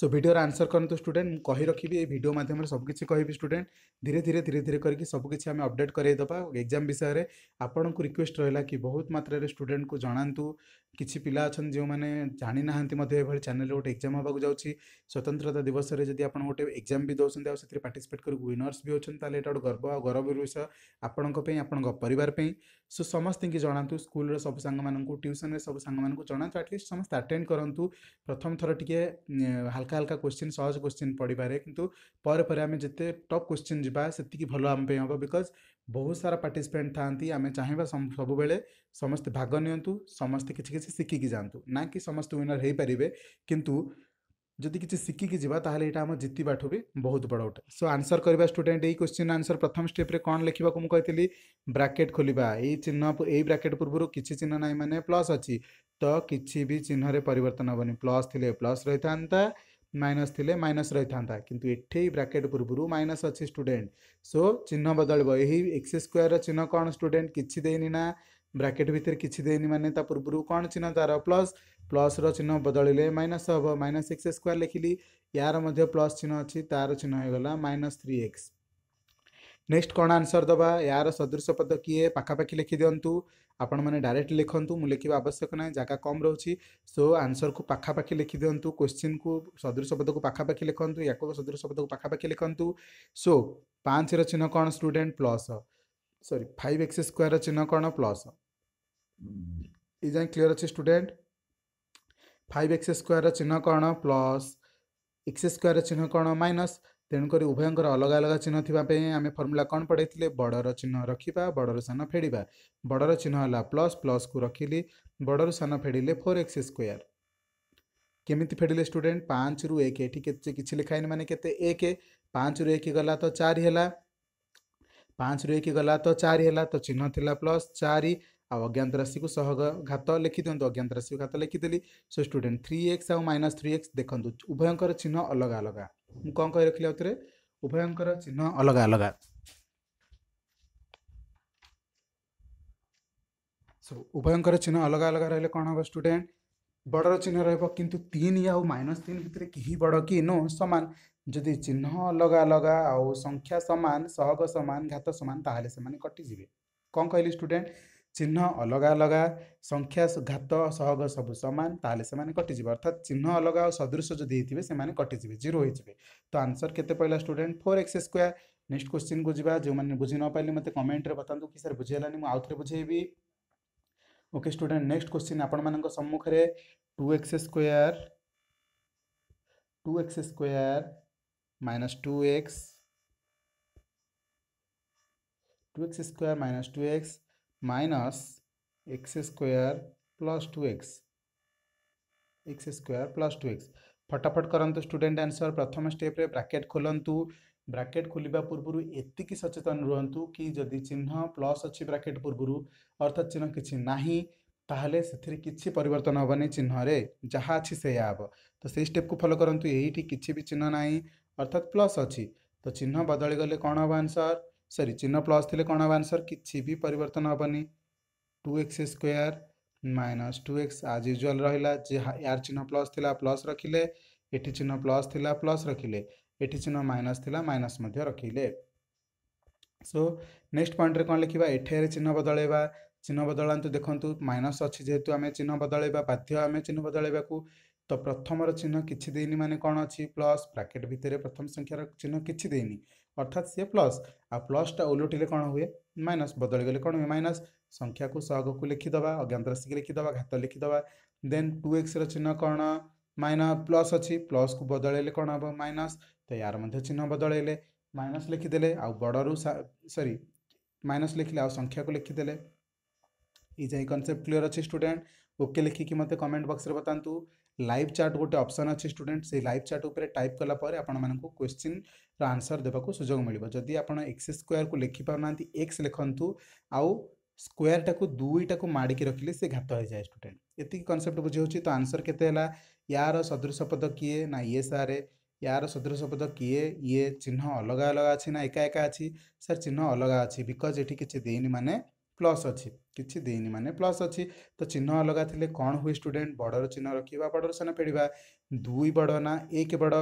सो भिडर आंसर करते स्टूडेंट मुझे कही रखी ये भिडियो मध्यम सबकि कह स्टूडेंट धीरे धीरे धीरे धीरे करके सबकि आम अपडेट कराइद एग्जाम विषय में आपको रिक्वेस्ट रहा कि बहुत मात्र स्टूडेंट को जनातु କିଛି ପିଲା ଅଛନ୍ତି ଯେଉଁମାନେ ଜାଣିନାହାନ୍ତି ମଧ୍ୟ ଏଭଳି ଚ୍ୟାନେଲ୍ରେ ଗୋଟେ ଏକ୍ଜାମ୍ ହେବାକୁ ଯାଉଛି ସ୍ୱତନ୍ତ୍ରତା ଦିବସରେ ଯଦି ଆପଣ ଗୋଟେ ଏକ୍ଜାମ୍ ବି ଦେଉଛନ୍ତି ଆଉ ସେଥିରେ ପାର୍ଟିସିପେଟ୍ କରି ୱିନର୍ସ ବି ହେଉଛନ୍ତି ତାହେଲେ ଏଇଟା ଗୋଟେ ଗର୍ବ ଆଉ ଗୌରବର ବିଷୟ ଆପଣଙ୍କ ପାଇଁ ଆପଣଙ୍କ ପରିବାର ପାଇଁ ସୋ ସମସ୍ତଙ୍କୁ ଜଣାନ୍ତୁ ସ୍କୁଲର ସବୁ ସାଙ୍ଗମାନଙ୍କୁ ଟ୍ୟୁସନ୍ରେ ସବୁ ସାଙ୍ଗମାନଙ୍କୁ ଜଣାନ୍ତୁ ଆଟଲିଷ୍ଟ ସମସ୍ତେ ଆଟେଣ୍ଡ କରନ୍ତୁ ପ୍ରଥମ ଥର ଟିକେ ହାଲକା ହାଲକା କୋଶ୍ଚିନ୍ ସହଜ କୋଶ୍ଚିନ୍ ପଡ଼ିପାରେ କିନ୍ତୁ ପରେ ପରେ ଆମେ ଯେତେ ଟପ୍ କୋଶ୍ଚିନ୍ ଯିବା ସେତିକି ଭଲ ଆମ ପାଇଁ ହେବ ବିକଜ୍ बहुत सारा पार्टिसिपेट था आम चाहे सब बेले समस्ते भाग नियंतु किसी किसी शिखिकी जातु ना कि समस्त विनर हो पारे कि जदि किसी शिखिकी जावा तो यहाँ आम जितवा ठू भी बहुत बड़ उठे सो आंसर करवा स्टूडेंट यही क्वेश्चन आंसर प्रथम स्टेप कौन लिखा मुझी ब्राकेट खोल चिन्ह यही ब्राकेट पूर्व कि चिन्ह ना मैंने प्लस अच्छी तो किसी भी चिन्ह में पर प्लस थी प्लस रही था মাইনস থিলে মাইনস রইথান্তা কিন্তু এঠে ব্র্যাকেট পূর্বরু মাইনস অছি স্টুডেন্ট সো চিহ্ন বদলব এই এক্স স্কোয়ার চিহ্ন কোণ স্টুডেন্ট কিছু দেইনি না ব্র্যাকেট ভিতরে কিছু দেইনি মানে তা পূর্বরু কোণ চিহ্ন তার প্লস প্লসর চিহ্ন বদলিলে মাইনস হব মাইনস এক্স স্কোয়ার লিখিলি ইয়ার মধ্যে প্লস চিহ্ন অছি তার চিহ্ন হয়ে গলা মাইনস থ্রি এক্স ନେକ୍ସଟ କ'ଣ ଆନ୍ସର ଦେବା ୟାର ସଦୃଶ ପଦ କିଏ ପାଖାପାଖି ଲେଖିଦିଅନ୍ତୁ ଆପଣମାନେ ଡାଇରେକ୍ଟ ଲେଖନ୍ତୁ ମୁଁ ଲେଖିବା ଆବଶ୍ୟକ ନାହିଁ ଜାଗା କମ୍ ରହୁଛି ସୋ ଆନ୍ସରକୁ ପାଖାପାଖି ଲେଖିଦିଅନ୍ତୁ କୋଶ୍ଚିନ୍କୁ ସଦୃଶ ପଦକୁ ପାଖାପାଖି ଲେଖନ୍ତୁ ୟାକୁ ସଦୃଶ ପଦକୁ ପାଖାପାଖି ଲେଖନ୍ତୁ ସୋ ପାଞ୍ଚର ଚିହ୍ନ କ'ଣ student plus sorry five x ସ୍କୋୟାରର ଚିହ୍ନ କ'ଣ ପ୍ଲସ୍ ଏ ଯାଏଁ କ୍ଲିଅର୍ ଅଛି ଷ୍ଟୁଡେଣ୍ଟ ଫାଇଭ୍ ଏକ୍ସ ସ୍କୋୟାରର ଚିହ୍ନ କ'ଣ ପ୍ଲସ୍ ଏକ୍ସ ସ୍କୋୟାରର ଚିହ୍ନ କ'ଣ ମାଇନସ୍ तेणुक उभयर अलग अलग चिन्ह थी आम फर्मुला कौन पढ़े बड़र चिन्ह रखा बड़र सान फेड़ा बड़र चिन्ह है प्लस प्लस को रखिली बड़र सान फेड़े फोर एक्स स्क्वयर केमी फेड़े स्टूडे पाँच रु एक किसी लिखाई मानते के पाँच रु एक गला तो चार पाँच रु एक गला तो चार तो चिन्ह प्लस चार ଆଉ ଅଜ୍ଞାତ ରାଶିକୁ ସହଘାତ ଲେଖିଦିଅନ୍ତୁ ଅଜ୍ଞାତ ରାଶିକୁ ଘାତ ଲେଖିଦେଲି ସୋ ଷ୍ଟୁଡେଣ୍ଟ ଥ୍ରୀ ଏକ୍ସ ଆଉ ମାଇନସ୍ ଥ୍ରୀ ଏକ୍ସ ଦେଖନ୍ତୁ ଉଭୟଙ୍କର ଚିହ୍ନ ଅଲଗା ଅଲଗା ମୁଁ କ'ଣ କହି ରଖିଲି ଆଉଥିରେ ଉଭୟଙ୍କର ଚିହ୍ନ ଅଲଗା ଅଲଗା ସୋ ଉଭୟଙ୍କର ଚିହ୍ନ ଅଲଗା ଅଲଗା ରହିଲେ କ'ଣ ହେବ ଷ୍ଟୁଡେଣ୍ଟ ବଡ଼ର ଚିହ୍ନ ରହିବ କିନ୍ତୁ ତିନି ଆଉ ମାଇନସ୍ ତିନି ଭିତରେ କେହି ବଡ଼ କି ନୋ ସମାନ ଯଦି ଚିହ୍ନ ଅଲଗା ଅଲଗା ଆଉ ସଂଖ୍ୟା ସମାନ ସହଗ ସମାନ ଘାତ ସମାନ ତାହେଲେ ସେମାନେ କଟିଯିବେ କ'ଣ କହିଲି ଷ୍ଟୁଡେଣ୍ଟ चिन्ह अलग अलग संख्या घात सहग सब सामान से कटिज अर्थात चिन्ह अलग आ सदृश जो थे से कटिजे जीरो होते तो आंसर के पड़ा student four x square next question को जी जो मैंने बुझी नपाले मतलब कमेन्ट्रे बता कि सर बुझेलानी मुझे आउ थे बुझे ओके स्टूडेंट नेक्स्ट क्वेश्चन आपण मानक सम्मुखें two x square two x square minus two x two x square minus two x minus x square plus two x x square plus two x फटाफट करूँ student answer प्रथम step bracket खोलतु bracket खोलिया पूर्व एतिक सचेतन रुहतु कि जदि चिन्ह प्लस अच्छी ब्राकेट पूर्व अर्थात चिन्ह किसी ना तेल से किसी पर चिन्ह जहाँ अच्छे से हम तो से स्टेप को फलो करूँ ये किसी भी चिन्ह ना अर्थात प्लस अच्छी तो चिन्ह बदली गले कौन हम आंसर सरी चिन्ह प्लस थी कौन हम आंसर किसी भी परिवर्तन हेनी two x square minus two x आज यूजुआल रहा यार चिन्ह प्लस थी प्लस रखिले ये चिन्ह प्लस थी प्लस रखिले ये चिन्ह माइनस थी माइनस रखिले सो नेक्स्ट पॉइंट कौन लिखा एठार चिन्ह बदल चिन्ह बदला देखु माइनस अच्छी जेहेतु आम चिन्ह बदल बाध्य आम चिन्ह बदल तो प्रथम चिन्ह किसी देनी मान कौन अच्छी प्लस ब्राकेट भितर प्रथम संख्यार चिन्ह किसी देनी अर्थात सी प्लस आ प्लसटा ओलुटिले कौन हुए माइनस बदल गले कौन हुए माइनस संख्या को सहग को लिखिद अज्ञात राशिक लिखिद घात लिखिद देन टू एक्स रिन्ह कौन माइन प्लस अच्छी प्लस को बदल कौन हम माइनस तो यार चिन्ह बदल माइनस लिखिदे आ बड़ सरी माइनस लिखिले आ संख्या को लिखिदे ये कनसेप्ट क्लीअर अच्छे स्टूडेंट ओके लिखिकी मत कमेंट बक्स में बतातु लाइव चार्ट गोटे अप्सन अच्छे स्टूडेंट से लाइव चार्ट उपर टाइप कालापर आपको क्वेश्चन रनसर देवा सुजोग मिले जदि आप एक्स स्क्वयर को लिखि पार ना एक्स लिखु आउ स्क्टा को दुईटा को माड़िक रखिले से घात हो जाए स्टूडेंट ये कनसेप्ट बुझे तो आंसर के यार सदृश पद किए ना ये सार यार सदृश पद किए ये चिन्ह अलग अलग अच्छी ना एका एका अच्छी सर चिन्ह अलग अच्छी बिकज ये किसी देनी प्लस अच्छी किसी देनी मानने प्लस अच्छी तो चिन्ह अलग थे कौन हुए स्टूडेंट बड़ चिन्ह रखा बड़ रान फेड़ा दुई बड़ ना एक बड़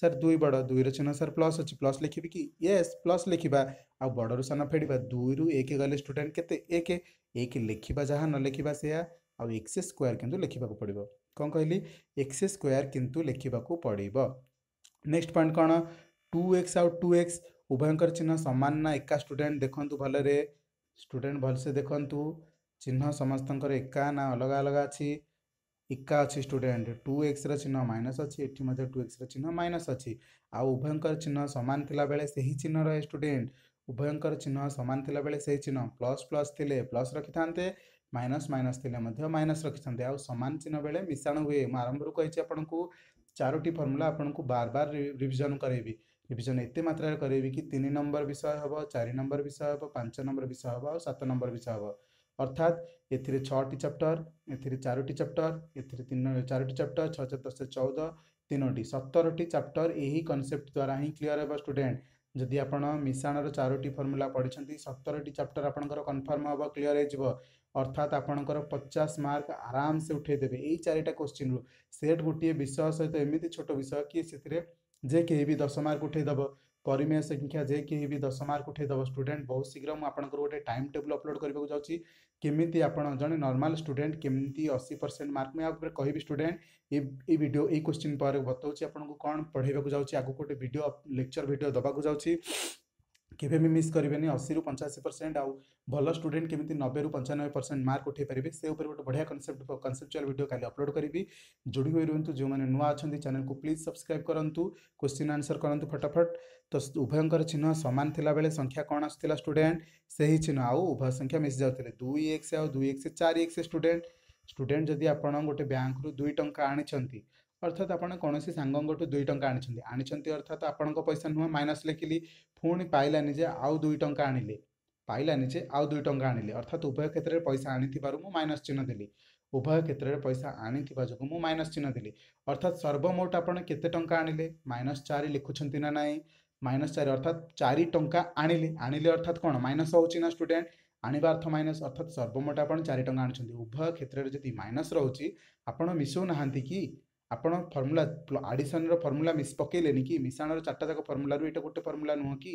सर दुई बड़ दुईर रिन्ह सर प्लस अच्छी प्लस लिखी कि ये प्लस लिखा आ बड़ रान फेड़ दुई रु एक गले स्टूडे के एक एक लिखा जहाँ न लिखा से एक्स स्क्वयर कितु लिखा पड़ो कौन कहली एक्स स्क्वयर कितु लिखा पड़ो नेक्स्ट पॉइंट कौन टू एक्स आउ टू एक्स उभयर चिन्ह सामान ना एका स्टूडेंट देखूँ भलरे ଷ୍ଟୁଡ଼େଣ୍ଟ ଭଲସେ ଦେଖନ୍ତୁ ଚିହ୍ନ ସମସ୍ତଙ୍କର ଏକା ନା ଅଲଗା ଅଲଗା ଅଛି ଏକା ଅଛି ଷ୍ଟୁଡ଼େଣ୍ଟ ଟୁ ଏକ୍ସର ଚିହ୍ନ ମାଇନସ୍ ଅଛି ଏଠି ମଧ୍ୟ ଟୁ ଏକ୍ସର ଚିହ୍ନ ମାଇନସ୍ ଅଛି ଆଉ ଉଭୟଙ୍କର ଚିହ୍ନ ସମାନ ଥିଲାବେଳେ ସେହି ଚିହ୍ନର ଷ୍ଟୁଡ଼େଣ୍ଟ ଉଭୟଙ୍କର ଚିହ୍ନ ସମାନ ଥିଲାବେଳେ ସେହି ଚିହ୍ନ ପ୍ଲସ୍ ପ୍ଲସ୍ ଥିଲେ ପ୍ଲସ୍ ରଖିଥାନ୍ତେ ମାଇନସ୍ ମାଇନସ୍ ଥିଲେ ମଧ୍ୟ ମାଇନସ୍ ରଖିଥାନ୍ତେ ଆଉ ସମାନ ଚିହ୍ନ ବେଳେ ମିଶାଣ ହୁଏ ମୁଁ ଆରମ୍ଭରୁ କହିଛି ଆପଣଙ୍କୁ ଚାରୋଟି ଫର୍ମୁଲା ଆପଣଙ୍କୁ ବାର ବାର ରିଭିଜନ୍ କରେଇବି रिविजन एत मात्र करी कि तीन नंबर विषय हे चार नंबर विषय हम पांच नंबर विषय हे सात नंबर विषय हे अर्थात ए छप्टर एारोटी चैप्टर एन चारोटी चैप्टर छः चार दस चौदह तीनोटी सतरटी चैप्टर यही कनसेप्ट द्वारा ही क्लीयर हे स्टूडेंट जदि आप मिशाणर चारोटी फर्मूला पढ़ी सतरटी चैप्टर आप कनफर्म हम क्लीयर हो अर्थात आपंकर पचास मार्क आराम से उठेदेवे यही चारिटा क्वेश्चन रू सेट गोटे विषय सहित एमती छोट विषय किए से जे के दस मार्क उठेदेव परिमेय संख्या जे के दस मार्क उठेदेव स्टूडेंट बहुत शीघ्र मुझे गोटे टाइम टेबुल अपलोड करवाक चाहिए केमी आप जे नर्माल स्टूडेंट केमी अशी परसेंट मार्क मुझे कह स्टूडेंट ये भिड पर बताऊँच आपको कौन पढ़ेवाक जाऊँगी आगे गोटे भिड लेक्चर भिड देवाक जाऊँगी केवे भी मिस करेंगे नहीं अशी रू पंचाशी परसेंट आउ भल स्टूडे केमी नबे पंचानबे परसेंट मार्क उठे पारे से गोटे बढ़िया कनसेप्ट कनसेप्चुआल भिडियो कल अपलोड करी जोड़ी हुई रुंतु जो मैंने नुआ अच्छा चैनल को प्लीज सब्सक्राइब करूँ क्वेश्चन आनसर करूँ फटाफट तो उभयर चिन्ह सामान थी बेले संख्या कौन आसाला स्टूडेंट से ही चिन्ह आउ उभय संख्या मिस जाऊ दुई एक्स दुई एक्स चार एक्स स्टूडेंट स्टूडेंट जदि आप गोटे ब्यां रु दुई टाँह आनी ଅର୍ଥାତ୍ ଆପଣ କୌଣସି ସାଙ୍ଗଙ୍କଠୁ ଦୁଇ ଟଙ୍କା ଆଣିଛନ୍ତି ଆଣିଛନ୍ତି ଅର୍ଥାତ୍ ଆପଣଙ୍କ ପଇସା ନୁହେଁ ମାଇନସ୍ ଲେଖିଲି ପୁଣି ପାଇଲାନି ଯେ ଆଉ ଦୁଇ ଟଙ୍କା ଆଣିଲେ ପାଇଲାନି ଯେ ଆଉ ଦୁଇ ଟଙ୍କା ଆଣିଲେ ଅର୍ଥାତ୍ ଉଭୟ କ୍ଷେତ୍ରରେ ପଇସା ଆଣିଥିବାରୁ ମୁଁ ମାଇନସ୍ ଚିହ୍ନ ଦେଲି ଉଭୟ କ୍ଷେତ୍ରରେ ପଇସା ଆଣିଥିବା ଯୋଗୁଁ ମୁଁ ମାଇନସ୍ ଚିହ୍ନ ଦେଲି ଅର୍ଥାତ୍ ସର୍ବମୋଟ ଆପଣ କେତେ ଟଙ୍କା ଆଣିଲେ ମାଇନସ୍ ଚାରି ଲେଖୁଛନ୍ତି ନା ନାହିଁ ମାଇନସ୍ ଚାରି ଅର୍ଥାତ୍ ଚାରି ଟଙ୍କା ଆଣିଲେ ଆଣିଲେ ଅର୍ଥାତ୍ କ'ଣ ମାଇନସ୍ ହେଉଛି ନା ଷ୍ଟୁଡେଣ୍ଟ ଆଣିବା ଅର୍ଥ ମାଇନସ୍ ଅର୍ଥାତ୍ ସର୍ବମୋଟ ଆପଣ ଚାରି ଟଙ୍କା ଆଣୁଛନ୍ତି ଉଭୟ କ୍ଷେତ୍ରରେ ଯଦି ମାଇନସ୍ ରହୁଛି ଆପଣ ମିଶାଉ ନାହାନ୍ତି କି ଆପଣ ଫର୍ମୁଲା ଆଡ଼ିସନ୍ର ଫର୍ମୁଲା ମିସ୍ ପକେଇଲେନି କି ମିଶାଣର ଚାରିଟା ଯାକ ଫର୍ମୁଲାରୁ ଏଇଟା ଗୋଟେ ଫର୍ମୁଲା ନୁହଁ କି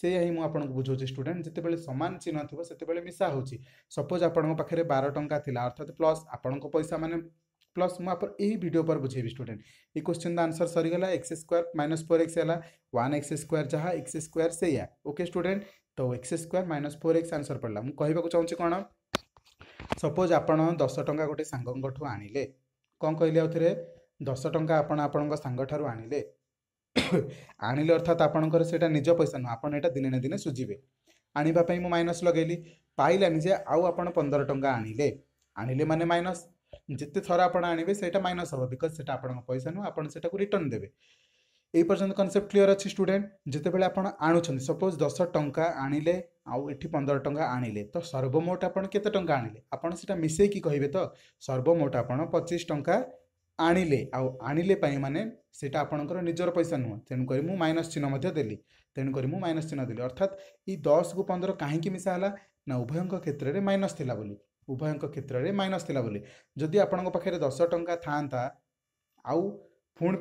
ସେଇଆ ହିଁ ମୁଁ ଆପଣଙ୍କୁ ବୁଝାଉଛି ଷ୍ଟୁଡେଣ୍ଟ ଯେତେବେଳେ ସମାନ ଚିହ୍ନ ଥିବ ସେତେବେଳେ ମିଶା ହେଉଛି ସପୋଜ୍ ଆପଣଙ୍କ ପାଖରେ ବାର ଟଙ୍କା ଥିଲା ଅର୍ଥାତ୍ ପ୍ଲସ୍ ଆପଣଙ୍କ ପଇସା ମାନେ ପ୍ଲସ୍ ମୁଁ ଆପଣ ଏହି ଭିଡ଼ିଓ ପରେ ବୁଝେଇବି ଷ୍ଟୁଡେଣ୍ଟ ଏଇ କୋଶ୍ଚିନ୍ର ଆନ୍ସର୍ ସରିଗଲା x square minus four x ହେଲା ୱାନ୍ ଏକ୍ସ ସ୍କୋୟାର ଯାହା ଏକ୍ସ ସ୍କୋୟାର ସେଇଆ ଓକେ ଷ୍ଟୁଡେଣ୍ଟ ତ x square minus four x answer ପଡ଼ିଲା ମୁଁ କହିବାକୁ ଚାହୁଁଛି କ'ଣ ସପୋଜ୍ ଆପଣ ଦଶ ଟଙ୍କା ଗୋଟେ ସାଙ୍ଗଙ୍କଠୁ ଆଣିଲେ କ'ଣ କହିଲେ ଆଉଥରେ ଦଶ ଟଙ୍କା ଆପଣ ଆପଣଙ୍କ ସାଙ୍ଗଠାରୁ ଆଣିଲେ ଆଣିଲେ ଅର୍ଥାତ୍ ଆପଣଙ୍କର ସେଇଟା ନିଜ ପଇସା ନୁହଁ ଆପଣ ଏଇଟା ଦିନେ ନା ଦିନେ ସୁଝିବେ ଆଣିବା ପାଇଁ ମୁଁ ମାଇନସ୍ ଲଗାଇଲି ପାଇଲାନି ଯେ ଆଉ ଆପଣ ପନ୍ଦର ଟଙ୍କା ଆଣିଲେ ଆଣିଲେ ମାନେ ମାଇନସ୍ ଯେତେ ଥର ଆପଣ ଆଣିବେ ସେଇଟା ମାଇନସ୍ ହେବ ବିକଜ୍ ସେଇଟା ଆପଣଙ୍କ ପଇସା ନୁହଁ ଆପଣ ସେଟାକୁ ରିଟର୍ଣ୍ଣ ଦେବେ এই পর্যন্ত কনসেপ্ট ক্লিয়ার অছি স্টুডেন্ট যেতবে আপনার আনুচ্ছেন সপোজ দশ টঙ্কা আনিলে আউ এটি পনেরো টঙ্কা আনিলে তো সর্বমোট আপনার কেতে টঙ্কা আনিলে আপনার সেটা মিশাইকি কহবে তো সর্বমোট আপনার পঁচিশ টঙ্কা ଆଣିଲେ ଆଉ ଆଣିଲେ ପାଇଁ ମାନେ ସେଇଟା ଆପଣଙ୍କର ନିଜର ପଇସା ନୁହଁ ତେଣୁକରି ମୁଁ ମାଇନସ୍ ଚିହ୍ନ ମଧ୍ୟ ଦେଲି ତେଣୁକରି ମୁଁ ମାଇନସ୍ ଚିହ୍ନ ଦେଲି ଅର୍ଥାତ୍ ଏଇ ଦଶକୁ ପନ୍ଦର କାହିଁକି ମିଶା ହେଲା ନା ଉଭୟଙ୍କ କ୍ଷେତ୍ରରେ ମାଇନସ୍ ଥିଲା ବୋଲି ଉଭୟଙ୍କ କ୍ଷେତ୍ରରେ ମାଇନସ୍ ଥିଲା ବୋଲି ଯଦି ଆପଣଙ୍କ ପାଖରେ ଦଶ ଟଙ୍କା ଥାଆନ୍ତା ଆଉ ପୁଣି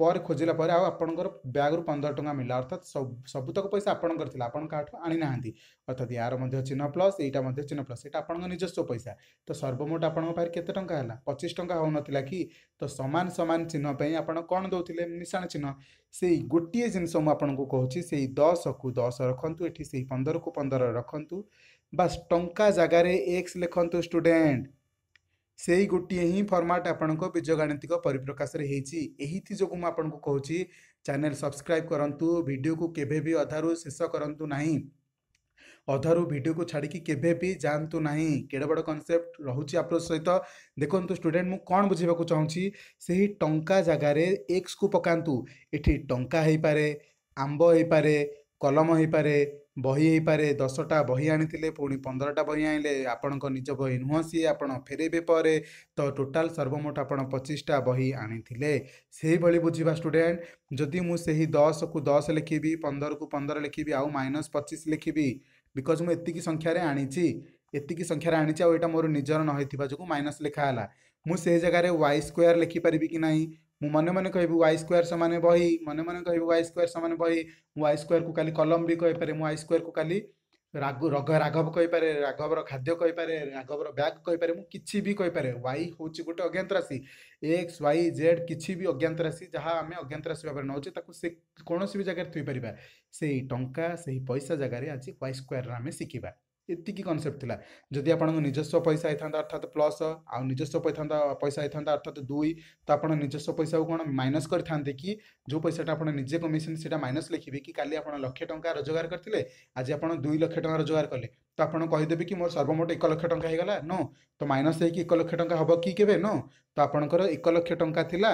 ପରେ ଖୋଜିଲା ପରେ ଆଉ ଆପଣଙ୍କର ବ୍ୟାଗ୍ରୁ ପନ୍ଦର ଟଙ୍କା ମିଳିଲା ଅର୍ଥାତ୍ ସବୁତକ ପଇସା ଆପଣଙ୍କର ଥିଲା ଆପଣ କାହାଠୁ ଆଣିନାହାନ୍ତି ଅର୍ଥାତ୍ ୟାର ମଧ୍ୟ ଚିହ୍ନ ପ୍ଲସ୍ ଏଇଟା ମଧ୍ୟ ଚିହ୍ନ ପ୍ଲସ୍ ଏଇଟା ଆପଣଙ୍କ ନିଜସ୍ୱ ପଇସା ତ ସର୍ବମୋଟ ଆପଣଙ୍କ ପାଖରେ କେତେ ଟଙ୍କା ହେଲା ପଚିଶ ଟଙ୍କା ହେଉନଥିଲା କି ତ ସମାନ ସମାନ ଚିହ୍ନ ପାଇଁ ଆପଣ କ'ଣ ଦେଉଥିଲେ ମିଶାଣ ଚିହ୍ନ ସେଇ ଗୋଟିଏ ଜିନିଷ ମୁଁ ଆପଣଙ୍କୁ କହୁଛି ସେଇ ଦଶକୁ ଦଶ ରଖନ୍ତୁ ଏଠି ସେଇ ପନ୍ଦରକୁ ପନ୍ଦର ରଖନ୍ତୁ ବାସ୍ ଟଙ୍କା ଜାଗାରେ ଏକ୍ସ ଲେଖନ୍ତୁ ଷ୍ଟୁଡେଣ୍ଟ ସେଇ ଗୋଟିଏ ହିଁ ଫର୍ମାଟ୍ ଆପଣଙ୍କ ବୀଜଗାଣିତିକ ପରିପ୍ରକାଶରେ ହେଇଛି ଏହିଥି ଯୋଗୁଁ ମୁଁ ଆପଣଙ୍କୁ କହୁଛି ଚ୍ୟାନେଲ୍ ସବସ୍କ୍ରାଇବ୍ କରନ୍ତୁ ଭିଡ଼ିଓକୁ କେବେ ବି ଅଧାରୁ ଶେଷ କରନ୍ତୁ ନାହିଁ ଅଧାରୁ ଭିଡ଼ିଓକୁ ଛାଡ଼ିକି କେବେ ବି ଯାଆନ୍ତୁ ନାହିଁ କେଡ଼େ ବଡ଼ କନସେପ୍ଟ ରହୁଛି ଆପ୍ରୋଚ୍ ସହିତ ଦେଖନ୍ତୁ ଷ୍ଟୁଡେଣ୍ଟ ମୁଁ କ'ଣ ବୁଝିବାକୁ ଚାହୁଁଛି ସେହି ଟଙ୍କା ଜାଗାରେ ଏକ୍ସକୁ ପକାନ୍ତୁ ଏଠି ଟଙ୍କା ହେଇପାରେ ଆମ୍ବ ହେଇପାରେ କଲମ ହେଇପାରେ ବହି ହେଇପାରେ ଦଶଟା ବହି ଆଣିଥିଲେ ପୁଣି ପନ୍ଦରଟା ବହି ଆଣିଲେ ଆପଣଙ୍କ ନିଜ ବହି ନୁହଁ ସିଏ ଆପଣ ଫେରେଇବେ ପରେ ତ ଟୋଟାଲ୍ ସର୍ବମୋଟ ଆପଣ ପଚିଶଟା ବହି ଆଣିଥିଲେ ସେଇଭଳି ବୁଝିବା ଷ୍ଟୁଡ଼େଣ୍ଟ ଯଦି ମୁଁ ସେହି ଦଶକୁ ଦଶ ଲେଖିବି ପନ୍ଦରକୁ ପନ୍ଦର ଲେଖିବି ଆଉ ମାଇନସ୍ ପଚିଶ ଲେଖିବି ବିକଜ୍ ମୁଁ ଏତିକି ସଂଖ୍ୟାରେ ଆଣିଛି ଏତିକି ସଂଖ୍ୟାରେ ଆଣିଛି ଆଉ ଏଇଟା ମୋର ନିଜର ନ ହେଇଥିବା ଯୋଗୁଁ ମାଇନସ୍ ଲେଖା ହେଲା ମୁଁ ସେହି ଜାଗାରେ ୱାଇ ସ୍କୋୟାର୍ ଲେଖିପାରିବି କି ନାହିଁ मु मन मन कह वाई स्क्वयर सामान बही मन मन कह वाई स्क्वयर सामान बही वाई स्क्वयर को खाली कलम भी कहीपे मुझ वाई स्क्वयर को खाली राघ राघव कहीपा राघवर खाद्य कहीपे राघवर ब्याग कहीपे मुझे भी कहीपे वाई हूँ गोटे अज्ञात राशि एक्स वाई जेड किसी भी अज्ञात राशि जहाँ आम अज्ञात राशि भाव में नौ कौन सी भी जगह थी पार्टी से ही टाँह से ही पैसा जगार आज वाई स्क्वयर आम शिखा ଏତିକି କନସେପ୍ଟ ଥିଲା ଯଦି ଆପଣଙ୍କ ନିଜସ୍ୱ ପଇସା ହେଇଥାନ୍ତା ଅର୍ଥାତ୍ ପ୍ଲସ୍ ଆଉ ନିଜସ୍ୱ ପଇଥାନ୍ତା ପଇସା ହେଇଥାନ୍ତା ଅର୍ଥାତ୍ ଦୁଇ ତ ଆପଣ ନିଜସ୍ୱ ପଇସାକୁ କ'ଣ ମାଇନସ୍ କରିଥାନ୍ତେ କି ଯେଉଁ ପଇସାଟା ଆପଣ ନିଜେ କମେଇଛନ୍ତି ସେଇଟା ମାଇନସ୍ ଲେଖିବେ କି କାଲି ଆପଣ ଲକ୍ଷେ ଟଙ୍କା ରୋଜଗାର କରିଥିଲେ ଆଜି ଆପଣ ଦୁଇ ଲକ୍ଷ ଟଙ୍କା ରୋଜଗାର କଲେ ତ ଆପଣ କହିଦେବେ କି ମୋର ସର୍ବମୋଟ ଏକ ଲକ୍ଷ ଟଙ୍କା ହେଇଗଲା ନୋ ତ ମାଇନସ୍ ହେଇକି ଏକ ଲକ୍ଷ ଟଙ୍କା ହେବ କି କେବେ ନୋ ତ ଆପଣଙ୍କର ଏକ ଲକ୍ଷ ଟଙ୍କା ଥିଲା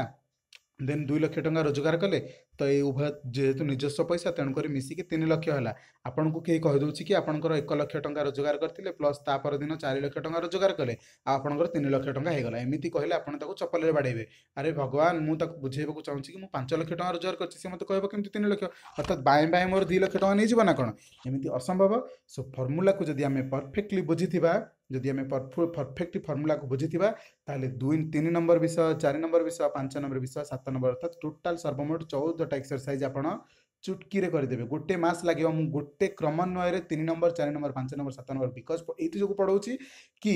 দেন দুই লক্ষ টঙ্কা ରୋଜଗାର କଲେ ତ ଏଇ ଉଭୟ ଯେହେତୁ ନିଜସ୍ୱ ପଇସା ତେଣୁକରି ମିଶିକି ତିନି ଲକ୍ଷ ହେଲା ଆପଣଙ୍କୁ କେହି କହିଦେଉଛି କି ଆପଣଙ୍କର ଏକ ଲକ୍ଷ ଟଙ୍କା ରୋଜଗାର କରିଥିଲେ ପ୍ଲସ୍ ତା ପରଦିନ ଚାରି ଲକ୍ଷ ଟଙ୍କା ରୋଜଗାର କଲେ ଆଉ ଆପଣଙ୍କର ତିନି ଲକ୍ଷ ଟଙ୍କା ହେଇଗଲା ଏମିତି କହିଲେ ଆପଣ ତାକୁ ଚପଲରେ ବାଡ଼େଇବେ ଆରେ ଭଗବାନ ମୁଁ ତାକୁ ବୁଝେଇବାକୁ ଚାହୁଁଛି କି ମୁଁ ପାଞ୍ଚ ଲକ୍ଷ ଟଙ୍କା ରୋଜଗାର କରିଛି ସେ ମୋତେ କହିବ କେମିତି ତିନି ଲକ୍ଷ ଅର୍ଥାৎ ବାଏଁ ବାଏଁ ମୋର ଦୁଇ ଲକ୍ଷ ଟଙ୍କା ନେଇଯିବ ନା କ'ଣ ଏମିତି ଅସମ୍ଭବ ସୋ ଫର୍ମୁଲାକୁ ଯଦି ଆମେ ପରଫେକ୍ଟଲି ବୁଝିଥିବା ଯଦି ଆମେ ପରଫେକ୍ଟ ଫର୍ମୁଲାକୁ ବୁଝିଥିବା ତାହେଲେ ଦୁଇ ତିନି ନମ୍ବର ବିଷୟ ଚାରି ନମ୍ବର ବିଷୟ ପାଞ୍ଚ ନମ୍ବର ବିଷୟ ସାତ ନମ୍ବର ଅର୍ଥାତ୍ ଟୋଟାଲ୍ ସର୍ବମୋଟ ଚଉଦଟା ଏକ୍ସରସାଇଜ୍ ଆପଣ ଚୁଟକିରେ କରିଦେବେ ଗୋଟେ ମାସ ଲାଗିବ ମୁଁ ଗୋଟେ କ୍ରମାନ୍ୱୟରେ ତିନି ନମ୍ବର ଚାରି ନମ୍ବର ପାଞ୍ଚ ନମ୍ବର ସାତ ନମ୍ବର ବିକଜ୍ ଏଇଥି ଯୋଗୁଁ ପଢ଼ାଉଛି କି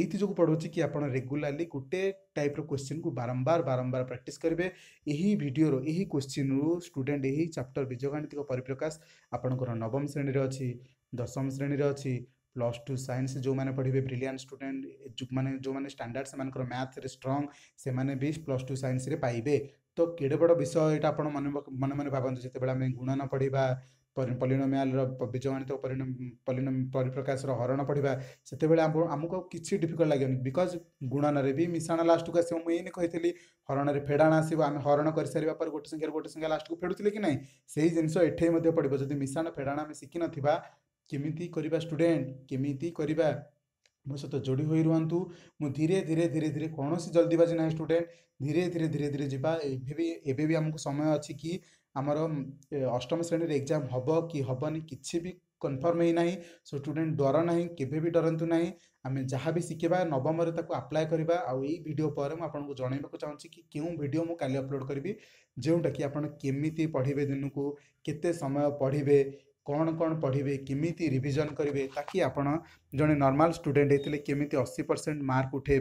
ଏଇଥି ଯୋଗୁଁ ପଢ଼ାଉଛି କି ଆପଣ ରେଗୁଲାରଲି ଗୋଟେ ଟାଇପ୍ର କୋଶ୍ଚିନ୍କୁ ବାରମ୍ବାର ବାରମ୍ବାର ପ୍ରାକ୍ଟିସ୍ କରିବେ ଏହି ଭିଡ଼ିଓର ଏହି କୋଶ୍ଚିନ୍ରୁ ଷ୍ଟୁଡେଣ୍ଟ ଏହି ଚାପ୍ଟର ବୀଜଗାଣିତିକ ପରିପ୍ରକାଶ ଆପଣଙ୍କର ନବମ ଶ୍ରେଣୀରେ ଅଛି ଦଶମ ଶ୍ରେଣୀରେ ଅଛି प्लस टू सैंस जो मैंने पढ़े ब्रिलियां स्टूडेंट मैंने जो मैंने स्टाडार्ड से मैथ स्ट्रंग से प्लस टू सैंस तो केड़े बड़ विषय ये आप मन मन भावत जो आम गुणन पढ़ा पलिनोम बीज गणित परिप्रकाश हरण पढ़ा से आमको किसी डिफिकल्ट लगे बिकज गुणन में भी मिशाण लास्ट को आसो मुझे कही हरण से फेड़ाण आस हरण कर सारे गोटे संख्या गोटे संख्या लास्ट को फेड़ू कि नहीं से ही जिन ये पड़ो जब मिशाण फेड़ाण आम शिखी ना କେମିତି କରିବା ଷ୍ଟୁଡ଼େଣ୍ଟ କେମିତି କରିବା ମୋ ସହିତ ଯୋଡ଼ି ହୋଇ ରୁହନ୍ତୁ ମୁଁ ଧୀରେ ଧୀରେ ଧୀରେ ଧୀରେ କୌଣସି ଜଲ୍ଦିବାଜି ନାହିଁ ଷ୍ଟୁଡ଼େଣ୍ଟ ଧୀରେ ଧୀରେ ଧୀରେ ଧୀରେ ଯିବା ଏବେ ବି ଏବେ ବି ଆମକୁ ସମୟ ଅଛି କି ଆମର ଅଷ୍ଟମ ଶ୍ରେଣୀରେ ଏକ୍ଜାମ୍ ହେବ କି ହେବନି କିଛି ବି କନଫର୍ମ ହେଇନାହିଁ ସୋ ଷ୍ଟୁଡ଼େଣ୍ଟ ଡର ନାହିଁ କେବେ ବି ଡରନ୍ତୁ ନାହିଁ ଆମେ ଯାହା ବି ଶିଖିବା ନବମରେ ତାକୁ ଆପ୍ଲାଏ କରିବା ଆଉ ଏଇ ଭିଡ଼ିଓ ପରେ ମୁଁ ଆପଣଙ୍କୁ ଜଣାଇବାକୁ ଚାହୁଁଛି କି କେଉଁ ଭିଡ଼ିଓ ମୁଁ କାଲି ଅପଲୋଡ଼ କରିବି ଯେଉଁଟାକି ଆପଣ କେମିତି ପଢ଼ିବେ ଦିନକୁ କେତେ ସମୟ ପଢ଼ିବେ कौन कौन पढ़े किमी रिविजन करेंगे ताकि आप जे नर्माल स्टूडेन्ट होते केमी अशी परसेंट मार्क उठे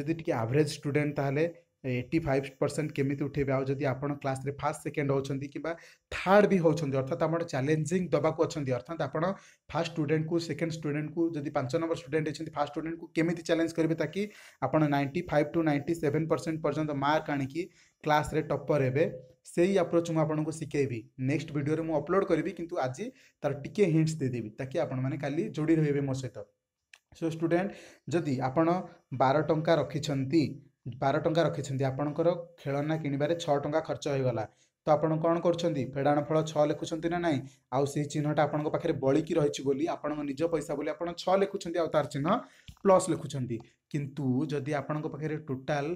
जी टे आभरेज स्टूडेंट ताल ଏଇଟି ଫାଇଭ୍ ପରସେଣ୍ଟ କେମିତି ଉଠାଇବେ ଆଉ ଯଦି ଆପଣ କ୍ଲାସ୍ରେ ଫାର୍ଷ୍ଟ ସେକେଣ୍ଡ ହେଉଛନ୍ତି କିମ୍ବା ଥାର୍ଡ଼ ବି ହେଉଛନ୍ତି ଅର୍ଥାତ୍ ଆପଣ ଚ୍ୟାଲେଞ୍ଜିଂ ଦେବାକୁ ଅଛନ୍ତି ଅର୍ଥାତ୍ ଆପଣ ଫାର୍ଷ୍ଟ ଷ୍ଟୁଡେଣ୍ଟକୁ ସେକେଣ୍ଡ ଷ୍ଟୁଡେଣ୍ଟକୁ ଯଦି ପାଞ୍ଚ ନମ୍ବର ଷ୍ଟୁଡେଣ୍ଟ ହେଇଛନ୍ତି ଫାର୍ଷ୍ଟ ଷ୍ଟୁଡେଣ୍ଟକୁ କେମିତି ଚ୍ୟାଲେଞ୍ଜ କରିବେ ତାକି ଆପଣ ninety five to ninety seven percent ପର୍ଯ୍ୟନ୍ତ ମାର୍କ ଆଣିକି କ୍ଲାସ୍ରେ ଟପର୍ ହେବେ ସେଇ ଆପ୍ରୋଚ୍ ମୁଁ ଆପଣଙ୍କୁ ଶିଖେଇବି ନେକ୍ସଟ ଭିଡ଼ିଓରେ ମୁଁ ଅପଲୋଡ଼ କରିବି କିନ୍ତୁ ଆଜି ତା'ର ଟିକିଏ ହିଣ୍ଟସ୍ ଦେଇଦେବି ତାକି ଆପଣମାନେ କାଲି ଯୋଡ଼ି ରହିବେ ମୋ ସହିତ ସୋ ଷ୍ଟୁଡେଣ୍ଟ ଯଦି ଆପଣ ବାର ଟଙ୍କା ରଖିଛନ୍ତି ବାର ଟଙ୍କା ରଖିଛନ୍ତି ଆପଣଙ୍କର ଖେଳନା କିଣିବାରେ ଛଅ ଟଙ୍କା ଖର୍ଚ୍ଚ ହୋଇଗଲା ତ ଆପଣ କ'ଣ କରୁଛନ୍ତି ଫେଡ଼ାଣ ଫଳ ଛଅ ଲେଖୁଛନ୍ତି ନା ନାହିଁ ଆଉ ସେହି ଚିହ୍ନଟା ଆପଣଙ୍କ ପାଖରେ ବଳିକି ରହିଛି ବୋଲି ଆପଣଙ୍କ ନିଜ ପଇସା ବୋଲି ଆପଣ ଛଅ ଲେଖୁଛନ୍ତି ଆଉ ତାର ଚିହ୍ନ ପ୍ଲସ୍ ଲେଖୁଛନ୍ତି କିନ୍ତୁ ଯଦି ଆପଣଙ୍କ ପାଖରେ ଟୋଟାଲ୍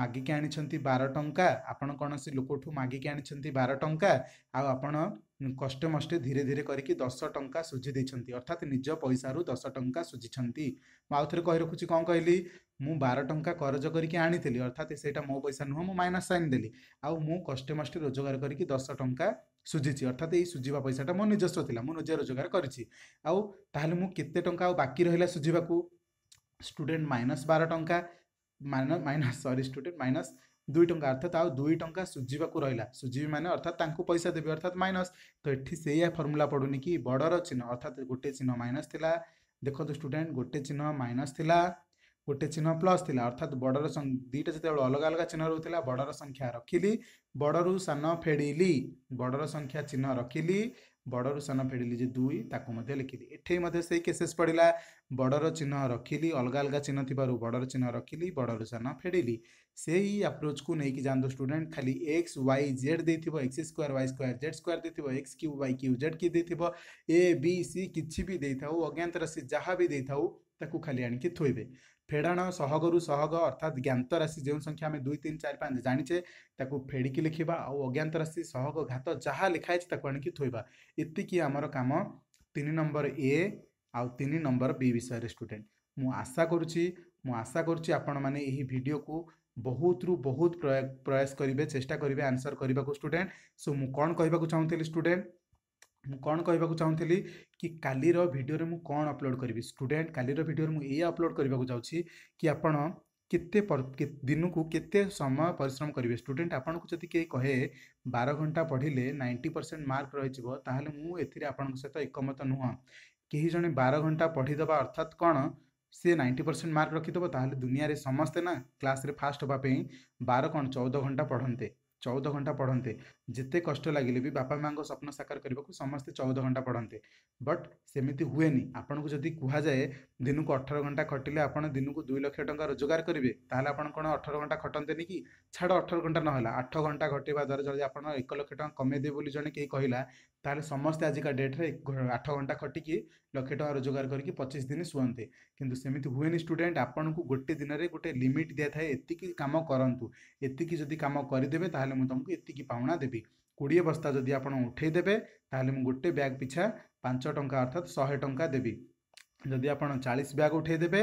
ମାଗିକି ଆଣିଛନ୍ତି ବାର ଟଙ୍କା ଆପଣ କୌଣସି ଲୋକଠୁ ମାଗିକି ଆଣିଛନ୍ତି ବାର ଟଙ୍କା ଆଉ ଆପଣ କଷ୍ଟେ ମଷ୍ଟେ ଧୀରେ ଧୀରେ କରିକି ଦଶ ଟଙ୍କା ସୁଝି ଦେଇଛନ୍ତି ଅର୍ଥାତ୍ ନିଜ ପଇସାରୁ ଦଶ ଟଙ୍କା ସୁଝିଛନ୍ତି ମୁଁ ଆଉଥରେ କହି ରଖୁଛି କ'ଣ କହିଲି ମୁଁ ବାର ଟଙ୍କା କରଜ କରିକି ଆଣିଥିଲି ଅର୍ଥାତ୍ ସେଇଟା ମୋ ପଇସା ନୁହଁ ମୁଁ ମାଇନସ୍ ସାଇନ୍ ଦେଲି ଆଉ ମୁଁ କଷ୍ଟେ ମଷ୍ଟେ ରୋଜଗାର କରିକି ଦଶ ଟଙ୍କା ସୁଝିଛି ଅର୍ଥାତ୍ ଏଇ ସୁଝିବା ପଇସାଟା ମୋ ନିଜସ୍ୱ ଥିଲା ମୁଁ ନିଜେ ରୋଜଗାର କରିଛି ଆଉ ତାହେଲେ ମୁଁ କେତେ ଟଙ୍କା ଆଉ ବାକି ରହିଲା ସୁଝିବାକୁ ଷ୍ଟୁଡେଣ୍ଟ ମାଇନସ୍ ବାର ଟଙ୍କା ମାଇନସ୍ ସରି ଷ୍ଟୁଡେଣ୍ଟ ମାଇନସ୍ ଦୁଇ ଟଙ୍କା ଅର୍ଥାତ୍ ଆଉ ଦୁଇ ଟଙ୍କା ସୁଝିବାକୁ ରହିଲା ସୁଝିବି ମାନେ ଅର୍ଥାତ୍ ତାଙ୍କୁ ପଇସା ଦେବି ଅର୍ଥାତ୍ ମାଇନସ୍ ତ ଏଠି ସେଇଆ ଫର୍ମୁଲା ପଡ଼ୁନି କି ବଡ଼ର ଚିହ୍ନ ଅର୍ଥାତ୍ ଗୋଟେ ଚିହ୍ନ ମାଇନସ୍ ଥିଲା ଦେଖନ୍ତୁ ଷ୍ଟୁଡେଣ୍ଟ ଗୋଟେ ଚିହ୍ନ ମାଇନସ୍ ଥିଲା गोटे चिन्ह प्लस थी अर्थात बड़ दुटा जो अलग अलग चिन्ह रोला बड़ संख्या रखिली बड़ रु सान फेड़िली बड़ संख्या चिन्ह रखिली बड़ रु सान फेड़िली दुई ताक ताकूली एटे से केसेस पड़ा बड़र चिन्ह रखिली अलग अलग चिन्ह थी बड़र चिन्ह रखिली बड़ सान फेड़िली से ही आप्रोच को लेकिन जातु स्टूडेंट खाली एक्स वाई जेड दे थो x square y square z square x cube y cube z की दे थी ए बी सी कि भी दे था अज्ञात से जहाँ भी दे था खाली आणिक थोबे ফেড়াণ সহগরু সহগ অর্থাৎ জ্ঞাত রাশি যে সংখ্যা আমি দুই তিন চারি পাঁচ জাঁচে তাকে ফেড়িকি লিখবা আও অজ্ঞাত রাশি সহগ ঘাত যা লিখা হয়েছে তাকে আনিকি থোবা এতিকি আমার কাম তিন নম্বর এ আউ তিন নম্বর বি বিষয়ের স্টুডেন্ট মু আশা করছি মু আশা করছি আপনার এই ভিডিওকে বহুতরু বহুত প্রয়াস করবে চেষ্টা করবে আনসর করা স্টুডেন্ট সো মু কণ কহিবাকু চাহুଥିଲି স্টুডেন্ট म कि कि कालिर भिडियो म कपलोड गरे स्टुडेन्ट काल भिडियो या अपलोड गर्दा चाहे कि आप केत को कित्ते समय परिश्रम गरे स्टुडेन्ट आपणको जति केही कहे बार घन्टा पढि नाइन्टी पर्सेन्ट मर्क रहे म एकमत नुह केही जा बार घन्टा पढिदेवा अर्थात् कन् सि नाइन्टी पर्सेन्ट मर्क रखिदेबे दुनियाँले समस्ते न्लासे फास्ट हेप चौध घंटा पढन्त ଚଉଦ ଘଣ୍ଟା ପଢ଼ନ୍ତେ ଯେତେ କଷ୍ଟ ଲାଗିଲେ ବି ବାପା ମାଆଙ୍କ ସ୍ୱପ୍ନ ସାକାର କରିବାକୁ ସମସ୍ତେ ଚଉଦ ଘଣ୍ଟା ପଢ଼ନ୍ତେ ବଟ୍ ସେମିତି ହୁଏନି ଆପଣଙ୍କୁ ଯଦି କୁହାଯାଏ ଦିନକୁ ଅଠର ଘଣ୍ଟା ଖଟିଲେ ଆପଣ ଦିନକୁ ଦୁଇ ଲକ୍ଷ ଟଙ୍କା ରୋଜଗାର କରିବେ ତାହେଲେ ଆପଣ କ'ଣ ଅଠର ଘଣ୍ଟା ଖଟନ୍ତେନି କି ଛାଡ଼ ଅଠର ଘଣ୍ଟା ନହେଲା ଆଠ ଘଣ୍ଟା ଖଟିବା ଦ୍ୱାରା ଯଦି ଆପଣ ଏକ ଲକ୍ଷ ଟଙ୍କା କମେଇଦେବେ ବୋଲି ଜଣେ କେହି କହିଲା ତାହେଲେ ସମସ୍ତେ ଆଜିକା ଡେଟ୍ରେ ଆଠ ଘଣ୍ଟା ଖଟିକି ଲକ୍ଷେ ଟଙ୍କା ରୋଜଗାର କରିକି ପଚିଶ ଦିନ ଶୁଅନ୍ତେ କିନ୍ତୁ ସେମିତି ହୁଏନି ଷ୍ଟୁଡେଣ୍ଟ ଆପଣଙ୍କୁ ଗୋଟେ ଦିନରେ ଗୋଟେ ଲିମିଟ୍ ଦିଆଥାଏ ଏତିକି କାମ କରନ୍ତୁ ଏତିକି ଯଦି କାମ କରିଦେବେ ତାହେଲେ ମୁଁ ତୁମକୁ ଏତିକି ପାଉଣା ଦେବି କୋଡ଼ିଏ ବସ୍ତା ଯଦି ଆପଣ ଉଠାଇଦେବେ ତାହେଲେ ମୁଁ ଗୋଟେ ବ୍ୟାଗ୍ ପିଛା ପାଞ୍ଚ ଟଙ୍କା ଅର୍ଥାତ୍ ଶହେ ଟଙ୍କା ଦେବି ଯଦି ଆପଣ ଚାଳିଶ ବ୍ୟାଗ୍ ଉଠାଇଦେବେ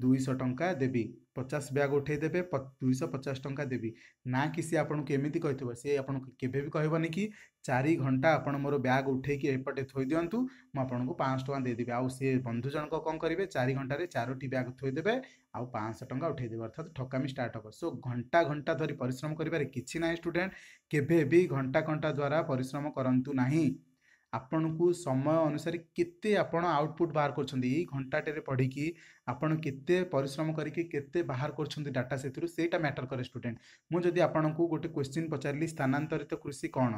दुईश टा देवी पचास ब्याग उठेदे दुईश पचास टाँग देवी ना कि सी आपको एमती कही थी सी आप के कहबनी कि चार घंटा आप मोर ब्याग उठे एपटे थो दिं मुझक पाँच टाँग देदेवी आ बंधु जनक कौन करेंगे चार घंटे चारोटी ब्याग थोदे आउ पांचश टाँह उठेदे अर्थात ठकामी स्टार्ट हे सो घंटा घंटा धरी पिश्रम करें कि ना स्टूडे के घंटा घंटा द्वारा पिश्रम करूँ ना আপনক সময় অনুসারে কিতে আপন আউটপুট বাহির করছந்தி এই ঘন্টা তে পড়ে কি আপন কিতে পরিশ্রম করি কি কিতে বাহির করছந்தி ডাটা সেটি রু সেইটা ম্যাটার করে স্টুডেন্ট মু যদি আপনক গটে কোশ্চেন পচারলি স্থানান্তরিত কৃষি কোন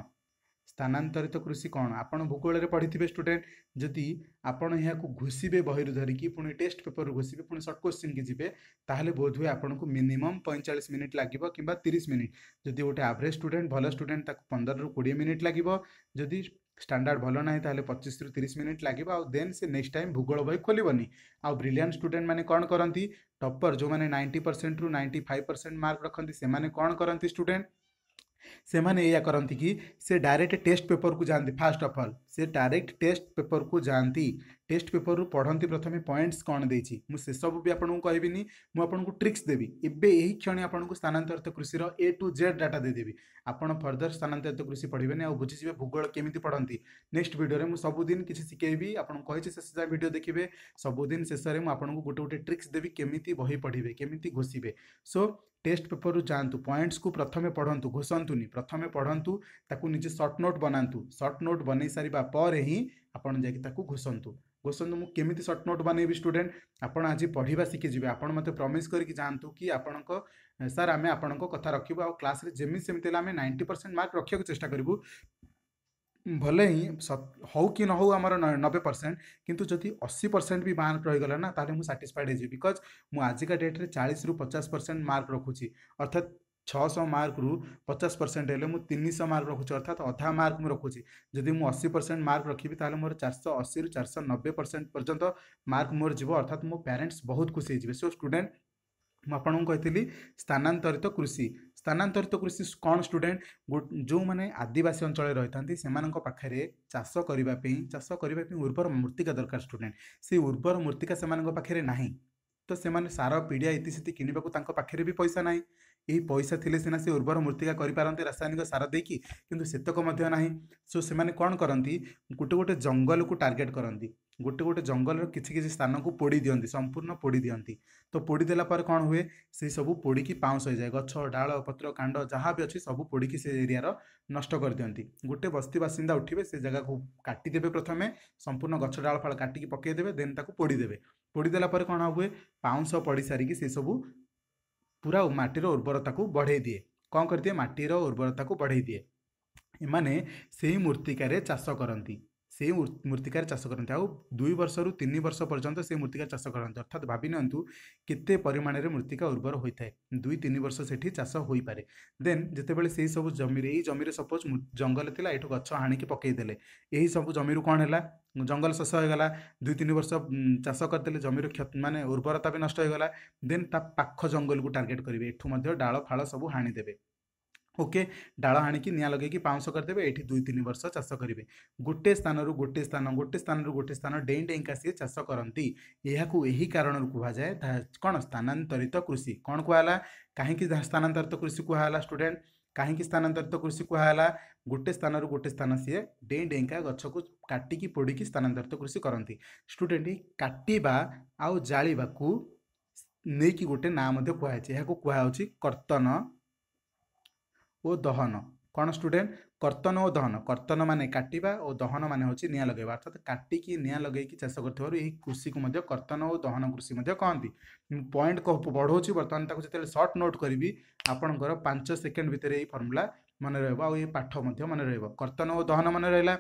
স্থানান্তরিত কৃষি কোন আপন ভূগোল রে পড়িবি স্টুডেন্ট যদি আপন ইয়াকু ঘুসিবে বহিরু ধরকি পুন টেস্ট পেপার ঘুসিবে পুন শর্ট কোশ্চেন কি জিবে তাহলে বোধহয়ে আপনক মিনিমাম 45 মিনিট লাগিবো কিবা 30 মিনিট যদি ওটে এভারেজ স্টুডেন্ট ভালো স্টুডেন্ট তাক 15 র 20 মিনিট লাগিবো যদি ଷ୍ଟାଣ୍ଡାର୍ଡ଼ ଭଲ ନାହିଁ ତାହେଲେ ପଚିଶରୁ ତିରିଶ ମିନିଟ୍ ଲାଗିବ ଆଉ ଦେନ୍ ସେ ନେକ୍ସଟ ଟାଇମ୍ ଭୂଗୋଳ ବହି ଖୋଲିବନି ଆଉ ବ୍ରିଲିଆଣ୍ଟ ଷ୍ଟୁଡେଣ୍ଟମାନେ କ'ଣ କରନ୍ତି ଟପର ଯେଉଁମାନେ ନାଇଣ୍ଟି ପରସେଣ୍ଟରୁ ନାଇଣ୍ଟି ଫାଇଭ୍ ପରସେଣ୍ଟ ମାର୍କ ରଖନ୍ତି ସେମାନେ କ'ଣ କରନ୍ତି ଷ୍ଟୁଡେଣ୍ଟ ସେମାନେ ଏଇଆ କରନ୍ତି କି ସେ ଡାଇରେକ୍ଟ ଟେଷ୍ଟ ପେପରକୁ ଯାଆନ୍ତି ଫାଷ୍ଟ ଅଫ୍ ଅଲ୍ से डायरेक्ट टेस्ट पेपर को जानती टेस्ट पेपर रु पढ़ती प्रथम पॉइंट्स कौन दे सब भी आपको कह आपको ट्रिक्स देवी एवं यही क्षण आपको स्थानांतरित कृषि ए टू जेड डाटा देदेवी आपड़ फर्दर स्थानांतरित कृषि पढ़े नहीं आ बुझे भूगोल केमी पढ़ती नेक्स्ट भिडियो में सबुदिन किसी शिखेबी आपची शेष जाए भिड देखिए सबुदिन शेष में आपको गोटे गोटे ट्रिक्स देवी केमी बही पढ़े केमी घोषे सो टेस्ट पेपर रु जातु पॉइंट्स को प्रथम पढ़ु घोषंतुनि प्रथम पढ़ु निजे सर्ट नोट बनातु सर्ट नोट बन सारे କରିବା ପରେ ହିଁ ଆପଣ ଯାଇକି ତାକୁ ଘୋଷନ୍ତୁ ଘୋଷନ୍ତୁ ମୁଁ କେମିତି ସର୍ଟ ନୋଟ୍ ବନେଇବି ଷ୍ଟୁଡେଣ୍ଟ ଆପଣ ଆଜି ପଢ଼ିବା ଶିଖିଯିବେ ଆପଣ ମୋତେ ପ୍ରମିସ୍ କରିକି ଯାଆନ୍ତୁ କି ଆପଣଙ୍କ ସାର୍ ଆମେ ଆପଣଙ୍କ କଥା ରଖିବୁ ଆଉ କ୍ଲାସ୍ରେ ଯେମିତି ସେମିତି ହେଲେ ଆମେ ନାଇଣ୍ଟି ପରସେଣ୍ଟ ମାର୍କ ରଖିବାକୁ ଚେଷ୍ଟା କରିବୁ ଭଲେ ହିଁ ହଉ କି ନ ହଉ ଆମର ନବେ ପରସେଣ୍ଟ କିନ୍ତୁ ଯଦି ଅଶୀ ପରସେଣ୍ଟ ବି ମାର୍କ ରହିଗଲା ନା ତାହେଲେ ମୁଁ ସାଟିସ୍ଫାଏଡ଼୍ ହେଇଯିବି ବିକଜ୍ ମୁଁ ଆଜିକା ଡେଟ୍ରେ ଚାଳିଶରୁ ପଚାଶ ପରସେଣ୍ଟ ମାର୍କ ରଖୁଛି ଅର୍ଥାତ୍ ଛଅଶହ ମାର୍କରୁ ପଚାଶ ପରସେଣ୍ଟ ହେଲେ ମୁଁ ତିନିଶହ ମାର୍କ ରଖୁଛି ଅର୍ଥାତ୍ ଅଧା ମାର୍କ ମୁଁ ରଖୁଛି ଯଦି ମୁଁ ଅଶୀ ପରସେଣ୍ଟ ମାର୍କ ରଖିବି ତାହେଲେ ମୋର ଚାରିଶହ ଅଶୀରୁ ଚାରିଶହ ନବେ ପରସେଣ୍ଟ ପର୍ଯ୍ୟନ୍ତ ମାର୍କ ମୋର ଯିବ ଅର୍ଥାତ୍ ମୋ ପ୍ୟାରେଣ୍ଟସ୍ ବହୁତ ଖୁସି ହେଇଯିବେ ସୋ ଷ୍ଟୁଡେଣ୍ଟ ମୁଁ ଆପଣଙ୍କୁ କହିଥିଲି ସ୍ଥାନାନ୍ତରିତ କୃଷି ସ୍ଥାନାନ୍ତରିତ କୃଷି କ'ଣ ଷ୍ଟୁଡେଣ୍ଟ ଯେଉଁମାନେ ଆଦିବାସୀ ଅଞ୍ଚଳରେ ରହିଥାନ୍ତି ସେମାନଙ୍କ ପାଖରେ ଚାଷ କରିବା ପାଇଁ ଚାଷ କରିବା ପାଇଁ ଉର୍ବର ମୂର୍ତ୍ତିକା ଦରକାର ଷ୍ଟୁଡେଣ୍ଟ ସେଇ ଉର୍ବର ମୂର୍ତ୍ତିକା ସେମାନଙ୍କ ପାଖରେ ନାହିଁ ତ ସେମାନେ ସାର ପିଡ଼ିଆ ଇତିସିତି କିଣିବାକୁ ତାଙ୍କ ପାଖରେ ବି ପଇସା ନାହିଁ ଏହି ପଇସା ଥିଲେ ସିନା ସେ ଉର୍ବର ମୂର୍ତ୍ତିକା କରିପାରନ୍ତି ରାସାୟନିକ ସାର ଦେଇକି କିନ୍ତୁ ସେତକ ମଧ୍ୟ ନାହିଁ ସୋ ସେମାନେ କ'ଣ କରନ୍ତି ଗୋଟେ ଗୋଟେ ଜଙ୍ଗଲକୁ ଟାର୍ଗେଟ୍ କରନ୍ତି ଗୋଟେ ଗୋଟେ ଜଙ୍ଗଲର କିଛି କିଛି ସ୍ଥାନକୁ ପୋଡ଼ି ଦିଅନ୍ତି ସମ୍ପୂର୍ଣ୍ଣ ପୋଡ଼ି ଦିଅନ୍ତି ତ ପୋଡ଼ି ଦେଲା ପରେ କ'ଣ ହୁଏ ସେଇ ସବୁ ପୋଡ଼ିକି ପାଉଁଶ ହୋଇଯାଏ ଗଛ ଡାଳ ପତ୍ର କାଣ୍ଡ ଯାହା ବି ଅଛି ସବୁ ପୋଡ଼ିକି ସେ ଏରିଆର ନଷ୍ଟ କରିଦିଅନ୍ତି ଗୋଟେ ବସ୍ତି ବାସିନ୍ଦା ଉଠିବେ ସେ ଜାଗାକୁ କାଟିଦେବେ ପ୍ରଥମେ ସମ୍ପୂର୍ଣ୍ଣ ଗଛ ଡାଳ ଫାଳ କାଟିକି ପକାଇଦେବେ ଦେନ୍ ତାକୁ ପୋଡ଼ିଦେବେ ପୋଡ଼ିଦେଲା ପରେ କ'ଣ ହୁଏ ପାଉଁଶ ପଡ଼ି ସାରିକି ସେସବୁ ପୁରା ମାଟିର ଉର୍ବରତାକୁ ବଢ଼େଇ ଦିଏ କ'ଣ କରିଦିଏ ମାଟିର ଉର୍ବରତାକୁ ବଢ଼େଇ ଦିଏ ଏମାନେ ସେହି ମୂର୍ତ୍ତିକାରେ ଚାଷ କରନ୍ତି ସେଇ ମୃତ୍ତିକାରେ ଚାଷ କରନ୍ତି ଆଉ ଦୁଇ ବର୍ଷରୁ ତିନି ବର୍ଷ ପର୍ଯ୍ୟନ୍ତ ସେ ମୃତ୍ତିକାରେ ଚାଷ କରନ୍ତି ଅର୍ଥାତ୍ ଭାବି ନିଅନ୍ତୁ କେତେ ପରିମାଣରେ ମୃତ୍ତିକା ଉର୍ବର ହୋଇଥାଏ ଦୁଇ ତିନି ବର୍ଷ ସେଠି ଚାଷ ହୋଇପାରେ ଦେନ୍ ଯେତେବେଳେ ସେହି ସବୁ ଜମିରେ ଏଇ ଜମିରେ ସପୋଜ୍ ଜଙ୍ଗଲ ଥିଲା ଏଠୁ ଗଛ ଆଣିକି ପକେଇଦେଲେ ଏହି ସବୁ ଜମିରୁ କ'ଣ ହେଲା ଜଙ୍ଗଲ ଶେଷ ହୋଇଗଲା ଦୁଇ ତିନି ବର୍ଷ ଚାଷ କରିଦେଲେ ଜମିର ମାନେ ଉର୍ବରତା ବି ନଷ୍ଟ ହୋଇଗଲା ଦେନ୍ ତା ପାଖ ଜଙ୍ଗଲକୁ ଟାର୍ଗେଟ୍ କରିବେ ଏଠୁ ମଧ୍ୟ ଡାଳ ଫାଳ ସବୁ ହାଣିଦେବେ ওକେ ଡାଳ ଆଣିକି ନିଆଁ ଲଗେଇକି ପାଉଁଶ କରିଦେବେ ଏଠି ଦୁଇ ତିନି ବର୍ଷ ଚାଷ କରିବେ ଗୋଟେ ସ୍ଥାନରୁ ଗୋଟେ ସ୍ଥାନ ଗୋଟେ ସ୍ଥାନରୁ ଗୋଟେ ସ୍ଥାନ ଡେଇଁ ଡେଇଁକା ସିଏ ଚାଷ କରନ୍ତି ଏହାକୁ ଏହି କାରଣରୁ କୁହାଯାଏ କ'ଣ ସ୍ଥାନାନ୍ତରିତ କୃଷି କ'ଣ କୁହାଗଲା କାହିଁକି ସ୍ଥାନାନ୍ତରିତ କୃଷି କୁହାଗଲା ଷ୍ଟୁଡେଣ୍ଟ କାହିଁକି ସ୍ଥାନାନ୍ତରିତ କୃଷି କୁହାଗଲା ଗୋଟେ ସ୍ଥାନରୁ ଗୋଟେ ସ୍ଥାନ ସିଏ ଡେଇଁ ଡେଇଁକା ଗଛକୁ କାଟିକି ପୋଡ଼ିକି ସ୍ଥାନାନ୍ତରିତ କୃଷି କରନ୍ତି ଷ୍ଟୁଡେଣ୍ଟ କାଟିବା ଆଉ ଜାଳିବାକୁ ନେଇକି ଗୋଟେ ନାଁ ମଧ୍ୟ କୁହାଯାଇଛି ଏହାକୁ କୁହାହେଉଛି କର୍ତ୍ତନ ଓ ଦହନ କ'ଣ ଷ୍ଟୁଡେଣ୍ଟ କର୍ତ୍ତନ ଓ ଦହନ କର୍ତ୍ତନ ମାନେ କାଟିବା ଓ ଦହନ ମାନେ ହେଉଛି ନିଆଁ ଲଗାଇବା ଅର୍ଥାତ୍ କାଟିକି ନିଆଁ ଲଗାଇକି ଚାଷ କରୁଥିବାରୁ ଏହି କୃଷିକୁ ମଧ୍ୟ କର୍ତ୍ତନ ଓ ଦହନ କୃଷି ମଧ୍ୟ କହନ୍ତି ମୁଁ ପଏଣ୍ଟ ବଢ଼ାଉଛି ବର୍ତ୍ତମାନ ତାକୁ ଯେତେବେଳେ ସର୍ଟ ନୋଟ୍ କରିବି ଆପଣଙ୍କର ପାଞ୍ଚ ସେକେଣ୍ଡ ଭିତରେ ଏହି ଫର୍ମୁଲା ମନେ ରହିବ ଆଉ ଏହି ପାଠ ମଧ୍ୟ ମନେ ରହିବ କର୍ତ୍ତନ ଓ ଦହନ ମନେ ରହିଲା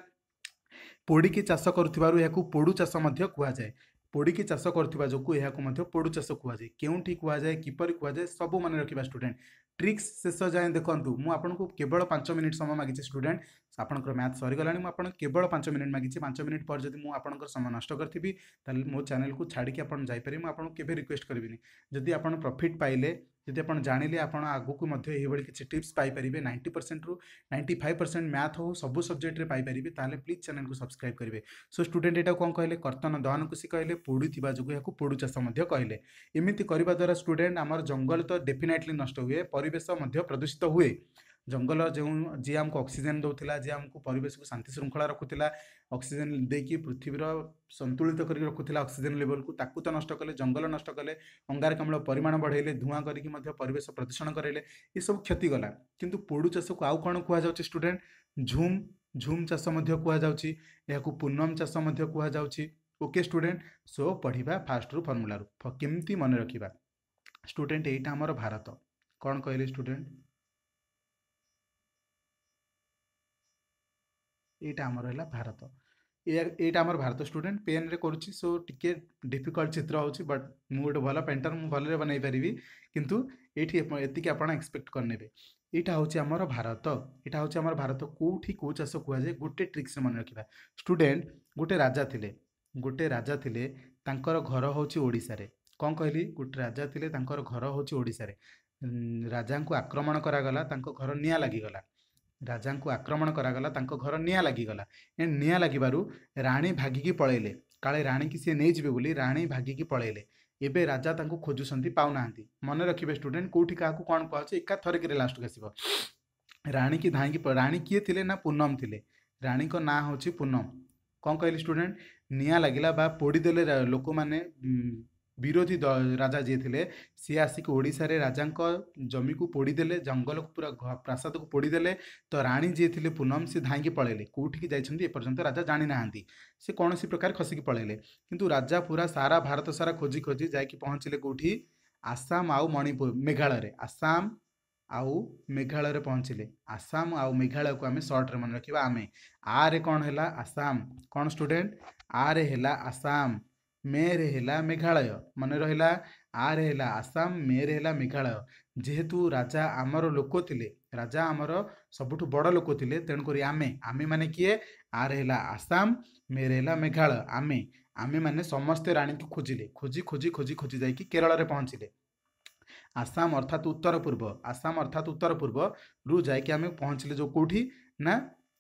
ପୋଡ଼ିକି ଚାଷ କରୁଥିବାରୁ ଏହାକୁ ପୋଡ଼ୁ ଚାଷ ମଧ୍ୟ କୁହାଯାଏ ପୋଡ଼ିକି ଚାଷ କରୁଥିବା ଯୋଗୁଁ ଏହାକୁ ମଧ୍ୟ ପୋଡ଼ୁ ଚାଷ କୁହାଯାଏ କେଉଁଠି କୁହାଯାଏ କିପରି କୁହାଯାଏ ସବୁ ମନେ ରଖିବା ଷ୍ଟୁଡେଣ୍ଟ ଟ୍ରିକ୍ସ ଶେଷ ଯାଏଁ ଦେଖନ୍ତୁ ମୁଁ ଆପଣଙ୍କୁ କେବଳ ପାଞ୍ଚ ମିନିଟ୍ ସମୟ ମାଗିଛି ଷ୍ଟୁଡେଣ୍ଟ আপনক ম্যাচ সরি গলানি মই আপন কেবল 5 মিনিট মাগিছি 5 মিনিট পর যদি মই আপনক সমন নাষ্ট করতিবি তালে মো চ্যানেল কো ছাডিকি আপন যাই পরি মই আপনকে কেবে রিকুয়েস্ট করবি নি যদি আপন প্রফিট পাইলে যদি আপন জানিলে আপন আগু কো মধ্যে এইবা কিছি টিপস পাই পরিবে 90% 95% ম্যাথ হ সব সাবজেক্ট রে পাই পরিবে তালে প্লিজ চ্যানেল কো সাবস্ক্রাইব করবি সো স্টুডেন্ট এটা কো কোন কইলে কর্তন দহন কুসি কইলে পুড়ু তিবা জুগয় কো পড়ু জাস মধ্য কইলে ইমিতি করিবা দ্বারা স্টুডেন্ট আমর জঙ্গল তো ডেফিনিটলি নষ্ট হুয়ে পরিবেষ মধ্য प्रदूषित হুয়ে जङ्गल जो जिआ आमु अक्सिजेन दोला जिमुक परिवेशको शान्ति शृङ्खला अक्सिजेन पृथ्वीर सन्तुलित गरिक र अक्सिजेन लेभलको त नष्ट कले जङ्गल नष्ट अंगार अङ्गारकम्ल परिमाण बढैले धुवा प्रदूषण गरे यी सब क्षति गला कि पोडु चासको आउँछ कुुम झुम् चासो कुनम चासो ओके स्टूडेंट सो पढिया फास्ट्रु फर्मुलारु के मन स्टूडेंट एटा अब भारत कन् कहिले स्टूडेंट ଏଇଟା ଆମର ହେଲା ଭାରତ ଏଇଟା ଆମର ଭାରତ ଷ୍ଟୁଡେଣ୍ଟ ପେନ୍ରେ କରୁଛି ସୋ ଟିକେ ଡିଫିକଲ୍ଟ ଚିତ୍ର ହେଉଛି ବଟ୍ ମୁଁ ଗୋଟେ ଭଲ ପେଣ୍ଟର ମୁଁ ଭଲରେ ବନେଇ ପାରିବି କିନ୍ତୁ ଏଇଠି ଏତିକି ଆପଣ ଏକ୍ସପେକ୍ଟ କରିନେବେ ଏଇଟା ହେଉଛି ଆମର ଭାରତ ଏଇଟା ହେଉଛି ଆମର ଭାରତ କେଉଁଠି କେଉଁ ଚାଷ କୁହାଯାଏ ଗୋଟେ ଟ୍ରିକ୍ସରେ ମନେ ରଖିବା ଷ୍ଟୁଡେଣ୍ଟ ଗୋଟେ ରାଜା ଥିଲେ ଗୋଟେ ରାଜା ଥିଲେ ତାଙ୍କର ଘର ହେଉଛି ଓଡ଼ିଶାରେ କ'ଣ କହିଲି ଗୋଟେ ରାଜା ଥିଲେ ତାଙ୍କର ଘର ହେଉଛି ଓଡ଼ିଶାରେ ରାଜାଙ୍କୁ ଆକ୍ରମଣ କରାଗଲା ତାଙ୍କ ଘର ନିଆଁ ଲାଗିଗଲା ରାଜାଙ୍କୁ ଆକ୍ରମଣ କରାଗଲା ତାଙ୍କ ଘର ନିଆଁ ଲାଗିଗଲା ଏ ନିଆଁ ଲାଗିବାରୁ ରାଣୀ ଭାଗିକି ପଳେଇଲେ କାଳେ ରାଣୀକି ସିଏ ନେଇଯିବେ ବୋଲି ରାଣୀ ଭାଗିକି ପଳେଇଲେ ଏବେ ରାଜା ତାଙ୍କୁ ଖୋଜୁଛନ୍ତି ପାଉନାହାନ୍ତି ମନେ ରଖିବେ ଷ୍ଟୁଡେଣ୍ଟ କେଉଁଠି କାହାକୁ କ'ଣ କୁହାଉଛି ଏକା ଥରକିରେ ଲାଷ୍ଟକୁ ଆସିବ ରାଣୀକି ଧାଇଁକି ରାଣୀ କିଏ ଥିଲେ ନା ପୂନମ ଥିଲେ ରାଣୀଙ୍କ ନାଁ ହେଉଛି ପୂନମ କ'ଣ କହିଲି ଷ୍ଟୁଡେଣ୍ଟ ନିଆଁ ଲାଗିଲା ବା ପୋଡ଼ିଦେଲେ ଲୋକମାନେ ବିରୋଧୀ ରାଜା ଯିଏ ଥିଲେ ସିଏ ଆସିକି ଓଡ଼ିଶାରେ ରାଜାଙ୍କ ଜମିକୁ ପୋଡ଼ିଦେଲେ ଜଙ୍ଗଲକୁ ପୁରା ପ୍ରାସାଦକୁ ପୋଡ଼ିଦେଲେ ତ ରାଣୀ ଯିଏ ଥିଲେ ପୁନମ ସିଏ ଧାଇଁକି ପଳେଇଲେ କେଉଁଠିକି ଯାଇଛନ୍ତି ଏପର୍ଯ୍ୟନ୍ତ ରାଜା ଜାଣିନାହାନ୍ତି ସେ କୌଣସି ପ୍ରକାର ଖସିକି ପଳେଇଲେ କିନ୍ତୁ ରାଜା ପୁରା ସାରା ଭାରତ ସାରା ଖୋଜି ଖୋଜି ଯାଇକି ପହଞ୍ଚିଲେ କେଉଁଠି ଆସାମ ଆଉ ମଣିପୁର ମେଘାଳୟରେ ଆସାମ ଆଉ ମେଘାଳୟରେ ପହଞ୍ଚିଲେ ଆସାମ ଆଉ ମେଘାଳୟକୁ ଆମେ ସର୍ଟରେ ମନେ ରଖିବା ଆମେ ଆରେ କ'ଣ ହେଲା ଆସାମ କ'ଣ ଷ୍ଟୁଡେଣ୍ଟ ଆରେ ହେଲା ଆସାମ ମେରେ ହେଲା ମେଘାଳୟ ମନେ ରହିଲା ଆରେ ହେଲା ଆସାମ ମେରେ ହେଲା ମେଘାଳୟ ଯେହେତୁ ରାଜା ଆମର ଲୋକ ଥିଲେ ରାଜା ଆମର ସବୁଠୁ ବଡ଼ ଲୋକ ଥିଲେ ତେଣୁକରି ଆମେ ଆମେମାନେ କିଏ ଆରେ ହେଲା ଆସାମ ମେରେ ହେଲା ମେଘାଳୟ ଆମେ ଆମେମାନେ ସମସ୍ତେ ରାଣୀଙ୍କୁ ଖୋଜିଲେ ଖୋଜି ଖୋଜି ଖୋଜି ଖୋଜି ଯାଇକି କେରଳରେ ପହଞ୍ଚିଲେ ଆସାମ ଅର୍ଥାତ ଉତ୍ତର ପୂର୍ବ ଆସାମ ଅର୍ଥାତ ଉତ୍ତର ପୂର୍ବରୁ ଯାଇକି ଆମେ ପହଞ୍ଚିଲେ ଯେଉଁ କେଉଁଠି ନା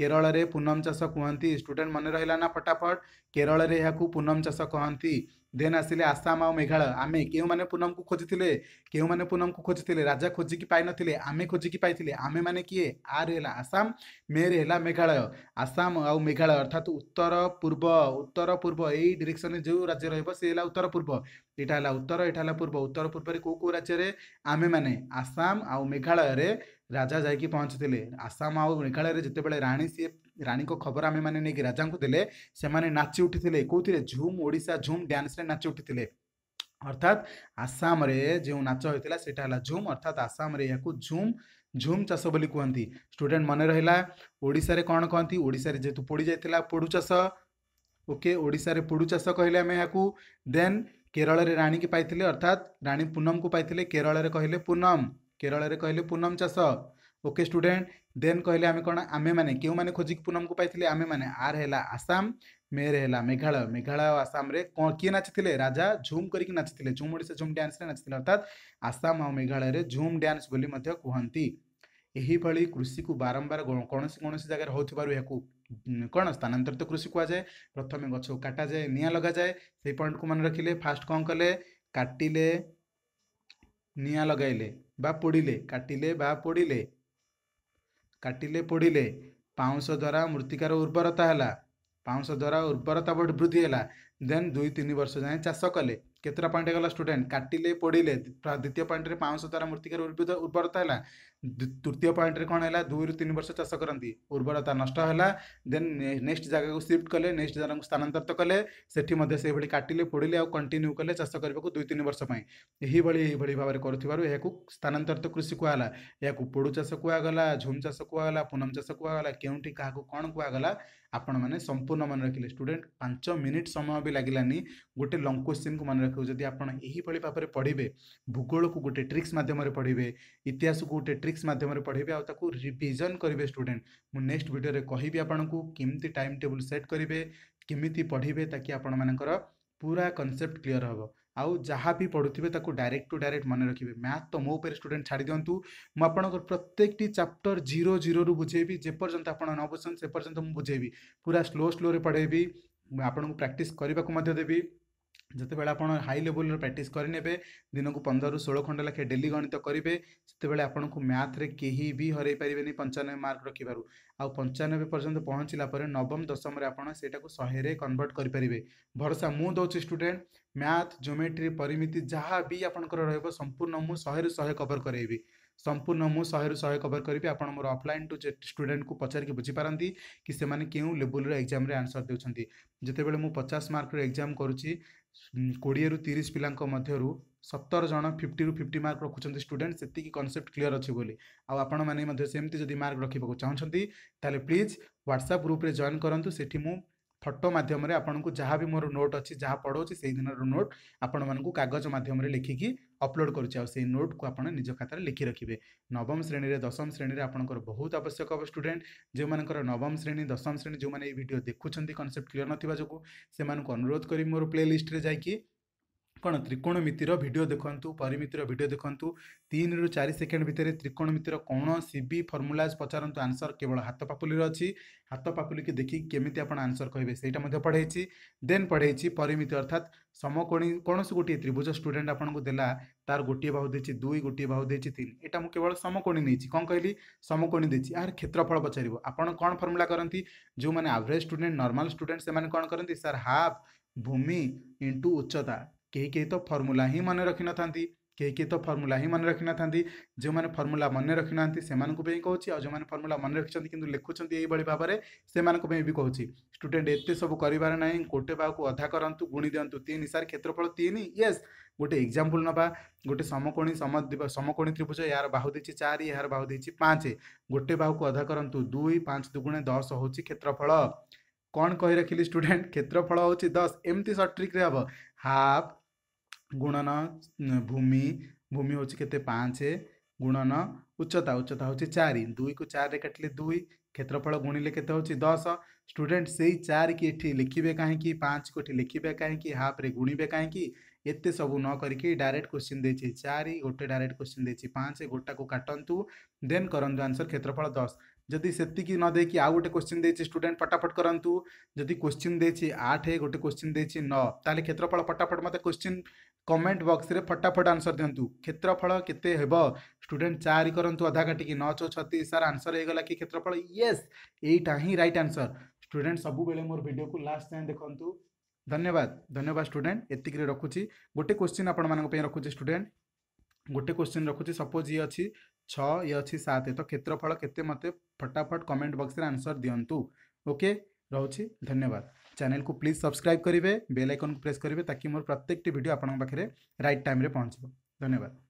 କେରଳରେ ପୁନମ ଚାଷ କୁହନ୍ତି ଷ୍ଟୁଡେଣ୍ଟ ମନେ ରହିଲା ନା ଫଟାଫଟ କେରଳରେ ଏହାକୁ ପୁନମ ଚାଷ କହନ୍ତି ଦେନ୍ ଆସିଲେ ଆସାମ ଆଉ ମେଘାଳୟ ଆମେ କେଉଁମାନେ ପୁନମକୁ ଖୋଜିଥିଲେ କେଉଁମାନେ ପୁନମକୁ ଖୋଜିଥିଲେ ରାଜା ଖୋଜିକି ପାଇନଥିଲେ ଆମେ ଖୋଜିକି ପାଇଥିଲେ ଆମେମାନେ କିଏ ଆର୍ ହେଲା ଆସାମ ମେରେ ହେଲା ମେଘାଳୟ ଆସାମ ଆଉ ମେଘାଳୟ ଅର୍ଥାତ୍ ଉତ୍ତର ପୂର୍ବ ଉତ୍ତର ପୂର୍ବ ଏଇ ଡିରେକ୍ସନରେ ଯେଉଁ ରାଜ୍ୟ ରହିବ ସେ ହେଲା ଉତ୍ତର ପୂର୍ବ ଏଇଟା ହେଲା ଉତ୍ତର ଏଇଟା ହେଲା ପୂର୍ବ ଉତ୍ତର ପୂର୍ବରେ କେଉଁ କେଉଁ ରାଜ୍ୟରେ ଆମେମାନେ ଆସାମ ଆଉ ମେଘାଳୟରେ राजा जा पहुँचुले आसाम आगा जिते बड़े राणी सी राणी को खबर आम मैंने नहीं राजा को देने नाची उठी कौन झूम ओडा झूम डांस नाची उठी अर्थात आसाम जो नाच होता है झूम अर्थात आसाम झूम झूम चाष बोली कहते स्टूडे मन रहा ओडा कौन कहती ओडे जेहतु पोड़ जाता पोड़ चाष ओके ओडे पोड़ चाष कहले आम यहाँ देन केरल राणी की पाई अर्थात राणी पूनम को पाई केरल कहले पूनम केरल कहले पूनम चाष ओके स्टूडेंट देन कहले आम कौन आम मैंने क्यों खोजिक पूनम को पाई आमे मैंने आर है आसाम मेर है मेघालय मेघालय आसाम किए नाची राजा झूम करके नाची झूम ओडा झूम डांस नाची थे अर्थात आसाम आ मेघालय झूम डांस बोली कहती कृषि को बारंबार कौन कौन जगह हो कौन स्थानातरित कृषि कह जाए प्रथम गच्छ काटा जाए निगा जाए से पॉइंट को मन रखिले फास्ट कौन कले काटिले ନିଆଁ ଲଗାଇଲେ ବା ପୋଡ଼ିଲେ କାଟିଲେ ବା ପୋଡ଼ିଲେ କାଟିଲେ ପୋଡ଼ିଲେ ପାଉଁଶ ଦ୍ୱାରା ମୃତ୍ତିକାର ଉର୍ବରତା ହେଲା ପାଉଁଶ ଦ୍ୱାରା ଉର୍ବରତା ବୃଦ୍ଧି ହେଲା ଦେନ୍ ଦୁଇ ତିନି ବର୍ଷ ଯାଏଁ ଚାଷ କଲେ କେତେଟା ପଏଣ୍ଟ ଗଲା ଷ୍ଟୁଡେଣ୍ଟ କାଟିଲେ ପୋଡ଼ିଲେ ଦ୍ୱିତୀୟ ପଏଣ୍ଟରେ ପାଉଁଶ ଦ୍ୱାରା ମୃତ୍ତିକାର ଉର୍ବରତା ହେଲା तृतीय पॉइंट कौन है दुई रु तीन वर्ष चाष करती उर्वरता नष्ट देन नेक्स्ट जगह को सिफ्ट कले नेक्स्ट जगह को स्थानातरित कले से काटिले पोड़े आ कंटिन्यू कले चाष करने दुई तीन वर्ष भाव में करूबर यह स्थानातरित कृषि कहला यह पोड़ चाष कहगला झूम चाष कला पूनम चाष कहगला क्योंटी कौन कहगला आपण मैंने संपूर्ण मन रखिले स्टूडेंट पांच मिनिट समय भी लगलानी गोटे लंग क्वेश्चन को मन रखी भाव में पढ़े भूगोल को गोटे ट्रिक्स मध्यम पढ़े इतिहास को गोटे मैट्रिक्स मध्यम पढ़े आउ रिविजन करेंगे स्टूडेंट मुझे नेक्स्ट भिडियो कहबी आपको केमती टाइम टेबुल सेट करेंगे किमी पढ़े ताकि आपर पूरा कनसेप्ट क्लीयर हे आउ जहाँ भी पढ़ुवे डायरेक्ट टू डायरेक्ट मन रखिए मैथ तो मोपे स्टूडेंट छाड़ दिंतु मुझे प्रत्येक चैप्टर जीरो जीरो रू बुझेबी जेपर्यंत आप न बुझे से पर्यटन मुझे बुझेबी पूरा स्लो स्लो पढ़े आपको प्राक्ट करने को देवी ଯେତେବେଳେ ଆପଣ ହାଇ ଲେବୁଲର ପ୍ରାକ୍ଟିସ୍ କରିନେବେ ଦିନକୁ ପନ୍ଦରରୁ ଷୋହଳ ଖଣ୍ଡ ଲେଖେ ଡେଲି ଗଣିତ କରିବେ ସେତେବେଳେ ଆପଣଙ୍କୁ ମ୍ୟାଥ୍ରେ କେହି ବି ହରାଇ ପାରିବେନି ପଞ୍ଚାନବେ ମାର୍କ ରଖିବାରୁ ଆଉ ପଞ୍ଚାନବେ ପର୍ଯ୍ୟନ୍ତ ପହଞ୍ଚିଲା ପରେ ନବମ ଦଶମରେ ଆପଣ ସେଇଟାକୁ ଶହେରେ କନଭର୍ଟ କରିପାରିବେ ଭରସା ମୁଁ ଦେଉଛି ଷ୍ଟୁଡେଣ୍ଟ ମ୍ୟାଥ୍ ଜୋମେଟ୍ରି ପରିମିତି ଯାହା ବି ଆପଣଙ୍କର ରହିବ ସମ୍ପୂର୍ଣ୍ଣ ମୁଁ ଶହେରୁ ଶହେ କଭର୍ କରାଇବି সম্পূর্ণ মু শহে শহে কভর করি আপনার মোট অফলাইন টু স্টুডেন্ট কু পচারিকি বুঝিপারতি কি সে কেউ লেভেলর এক্সামে আনসর দেওয়া যেতবে মু পচাশ মার্কর এক্সাম করছি କୋଡ଼ିଏରୁ ତିରିଶ ପିଲାଙ୍କ ମଧ୍ୟରୁ ସତର ଜଣ ଫିଫ୍ଟିରୁ ଫିଫ୍ଟି ମାର୍କ ରଖୁଛନ୍ତି ଷ୍ଟୁଡେଣ୍ଟ ସେତିକି କନସେପ୍ଟ କ୍ଲିଅର୍ ଅଛି ବୋଲି ଆଉ ଆପଣମାନେ ମଧ୍ୟ ସେମିତି ଯଦି ମାର୍କ ରଖିବାକୁ ଚାହୁଁଛନ୍ତି ତାହେଲେ ପ୍ଲିଜ୍ ହ୍ୱାଟ୍ସଆପ୍ ଗ୍ରୁପ୍ରେ ଜଏନ୍ କରନ୍ତୁ ସେଠି ମୁଁ ଫଟୋ ମାଧ୍ୟମରେ ଆପଣଙ୍କୁ ଯାହା ବି ମୋର ନୋଟ୍ ଅଛି ଯାହା ପଢ଼ଉଛି ସେଇଦିନର ନୋଟ୍ ଆପଣମାନଙ୍କୁ କାଗଜ ମାଧ୍ୟମରେ ଲେଖିକି ଅପଲୋଡ଼ କରୁଛି ଆଉ ସେଇ ନୋଟ୍କୁ ଆପଣ ନିଜ ଖାତାରେ ଲେଖି ରଖିବେ ନବମ ଶ୍ରେଣୀରେ ଦଶମ ଶ୍ରେଣୀରେ ଆପଣଙ୍କର ବହୁତ ଆବଶ୍ୟକ ହେବ ଷ୍ଟୁଡେଣ୍ଟ ଯେଉଁମାନଙ୍କର ନବମ ଶ୍ରେଣୀ ଦଶମ ଶ୍ରେଣୀ ଯେଉଁମାନେ ଏଇ ଭିଡ଼ିଓ ଦେଖୁଛନ୍ତି କନସେପ୍ଟ କ୍ଲିଅର୍ ନଥିବା ଯୋଗୁଁ ସେମାନଙ୍କୁ ଅନୁରୋଧ କରିବି ମୋର ପ୍ଲେ ଲିଷ୍ଟରେ ଯାଇକି କ'ଣ ତ୍ରିକୋଣମିତିର ଭିଡ଼ିଓ ଦେଖନ୍ତୁ ପରିମିତିର ଭିଡ଼ିଓ ଦେଖନ୍ତୁ ତିନିରୁ ଚାରି ସେକେଣ୍ଡ ଭିତରେ ତ୍ରିକୋଣମିତିର କ'ଣ ସିବି ଫର୍ମୁଲାଜ୍ ପଚାରନ୍ତୁ ଆନ୍ସର କେବଳ ହାତ ପାପୁଲିର ଅଛି ହାତ ପାପୁଲିକି ଦେଖିକି କେମିତି ଆପଣ ଆନ୍ସର କହିବେ ସେଇଟା ମଧ୍ୟ ପଢ଼େଇଛି ଦେନ୍ ପଢ଼େଇଛି ପରିମିତି ଅର୍ଥାତ୍ ସମକୋଣୀ କୌଣସି ଗୋଟିଏ ତ୍ରିଭୁଜ ଷ୍ଟୁଡେଣ୍ଟ ଆପଣଙ୍କୁ ଦେଲା ତାର ଗୋଟିଏ ବାହୁ ଦେଇଛି ଦୁଇ ଗୋଟିଏ ବାହୁ ଦେଇଛି ତିନି ଏଇଟା ମୁଁ କେବଳ ସମକୋଣୀ ନେଇଛି କ'ଣ କହିଲି ସମକୋଣୀ ଦେଇଛି ଏହାର କ୍ଷେତ୍ରଫଳ ପଚାରିବ ଆପଣ କ'ଣ ଫର୍ମୁଲା କରନ୍ତି ଯେଉଁମାନେ ଆଭରେଜ୍ ଷ୍ଟୁଡେଣ୍ଟ ନର୍ମାଲ୍ ଷ୍ଟୁଡେଣ୍ଟ ସେମାନେ କ'ଣ କରନ୍ତି ସାର୍ ହାଫ୍ ଭୂମି ଇଣ୍ଟୁ ଉଚ୍ଚତା केही केही तो फर्मुला ही मन रकि नाँदै केही केही तो फर्मुला ही मन र जो भने फर्मुला मन रखिनाउँछ फर्मुला मन रुपियाँ लेखुन्छ यही भावर समाको स्टुडेन्ट एतेसबु गरिबार नै गोटे बाहु अधा गुणी दिनु तिन से क्षेत्रफल तिन येस गोटे एक्जाम्पल ना समकोणी समकणी समकोणी त्रिभुज यहाँ बाहु चारि यहाँ बाहु पाँच गोटे बाहु अधा दुई पाँच दुगुणे दस हौँ क्षेत्रफल कन्ि स्टूडेंट क्षेत्रफल हौ दस एमि सट्रिक हे हाफ गुणन भूमि भूमि हूँ पाँच गुणन उच्चता उच्चता हूँ चार दुई को चार काटिले दुई क्षेत्रफल गुणिले के दस स्टूडेंट से ही चार कि लिखे कहीं पाँच को लिखे कहीं हाफ्रे गुणे कहीं एत सब न करके डायरेक्ट क्वेश्चन दे चार गोटे डायरेक्ट क्वेश्चन दे पाँच गोटा को काटतु देन करूँ आंसर क्षेत्रफल दस जदि से न दे कि आउ गोटे क्वेश्चन देखिए स्टूडेंट फटाफट करूँ जदि क्वेश्चन देखिए आठ गोटे क्वेश्चन दे नौ क्षेत्रफल फटाफट मत क्वेश्चन कमेंट बक्स में फटाफट आंसर दिंतु क्षेत्रफल केव स्टूडेंट चार करूँ आधा घाटी की नौ छत्तीस सार आंसर होगा कि क्षेत्रफल येस यहीटा ही रईट आनसर स्टूडेंट सब मोर भिड को लास्ट टाइम देखु धन्यवाद धन्यवाद स्टूडेंट एति के रखुच्छी गोटे क्वेश्चन आपंपी रखुच्छे स्टूडेंट गोटे क्वेश्चन रखुच्छे सपोज ये अच्छी छ ये अच्छी सात तो क्षेत्रफल के फटाफट कमेंट बक्स में आंसर दिंतु ओके रोचे धन्यवाद चैनल को प्लीज सब्सक्राइब करेंगे बेल आइकन को प्रेस करेंगे ताकि मोर प्रत्येक भिडियो आप रईट टाइम पहुँचे धन्यवाद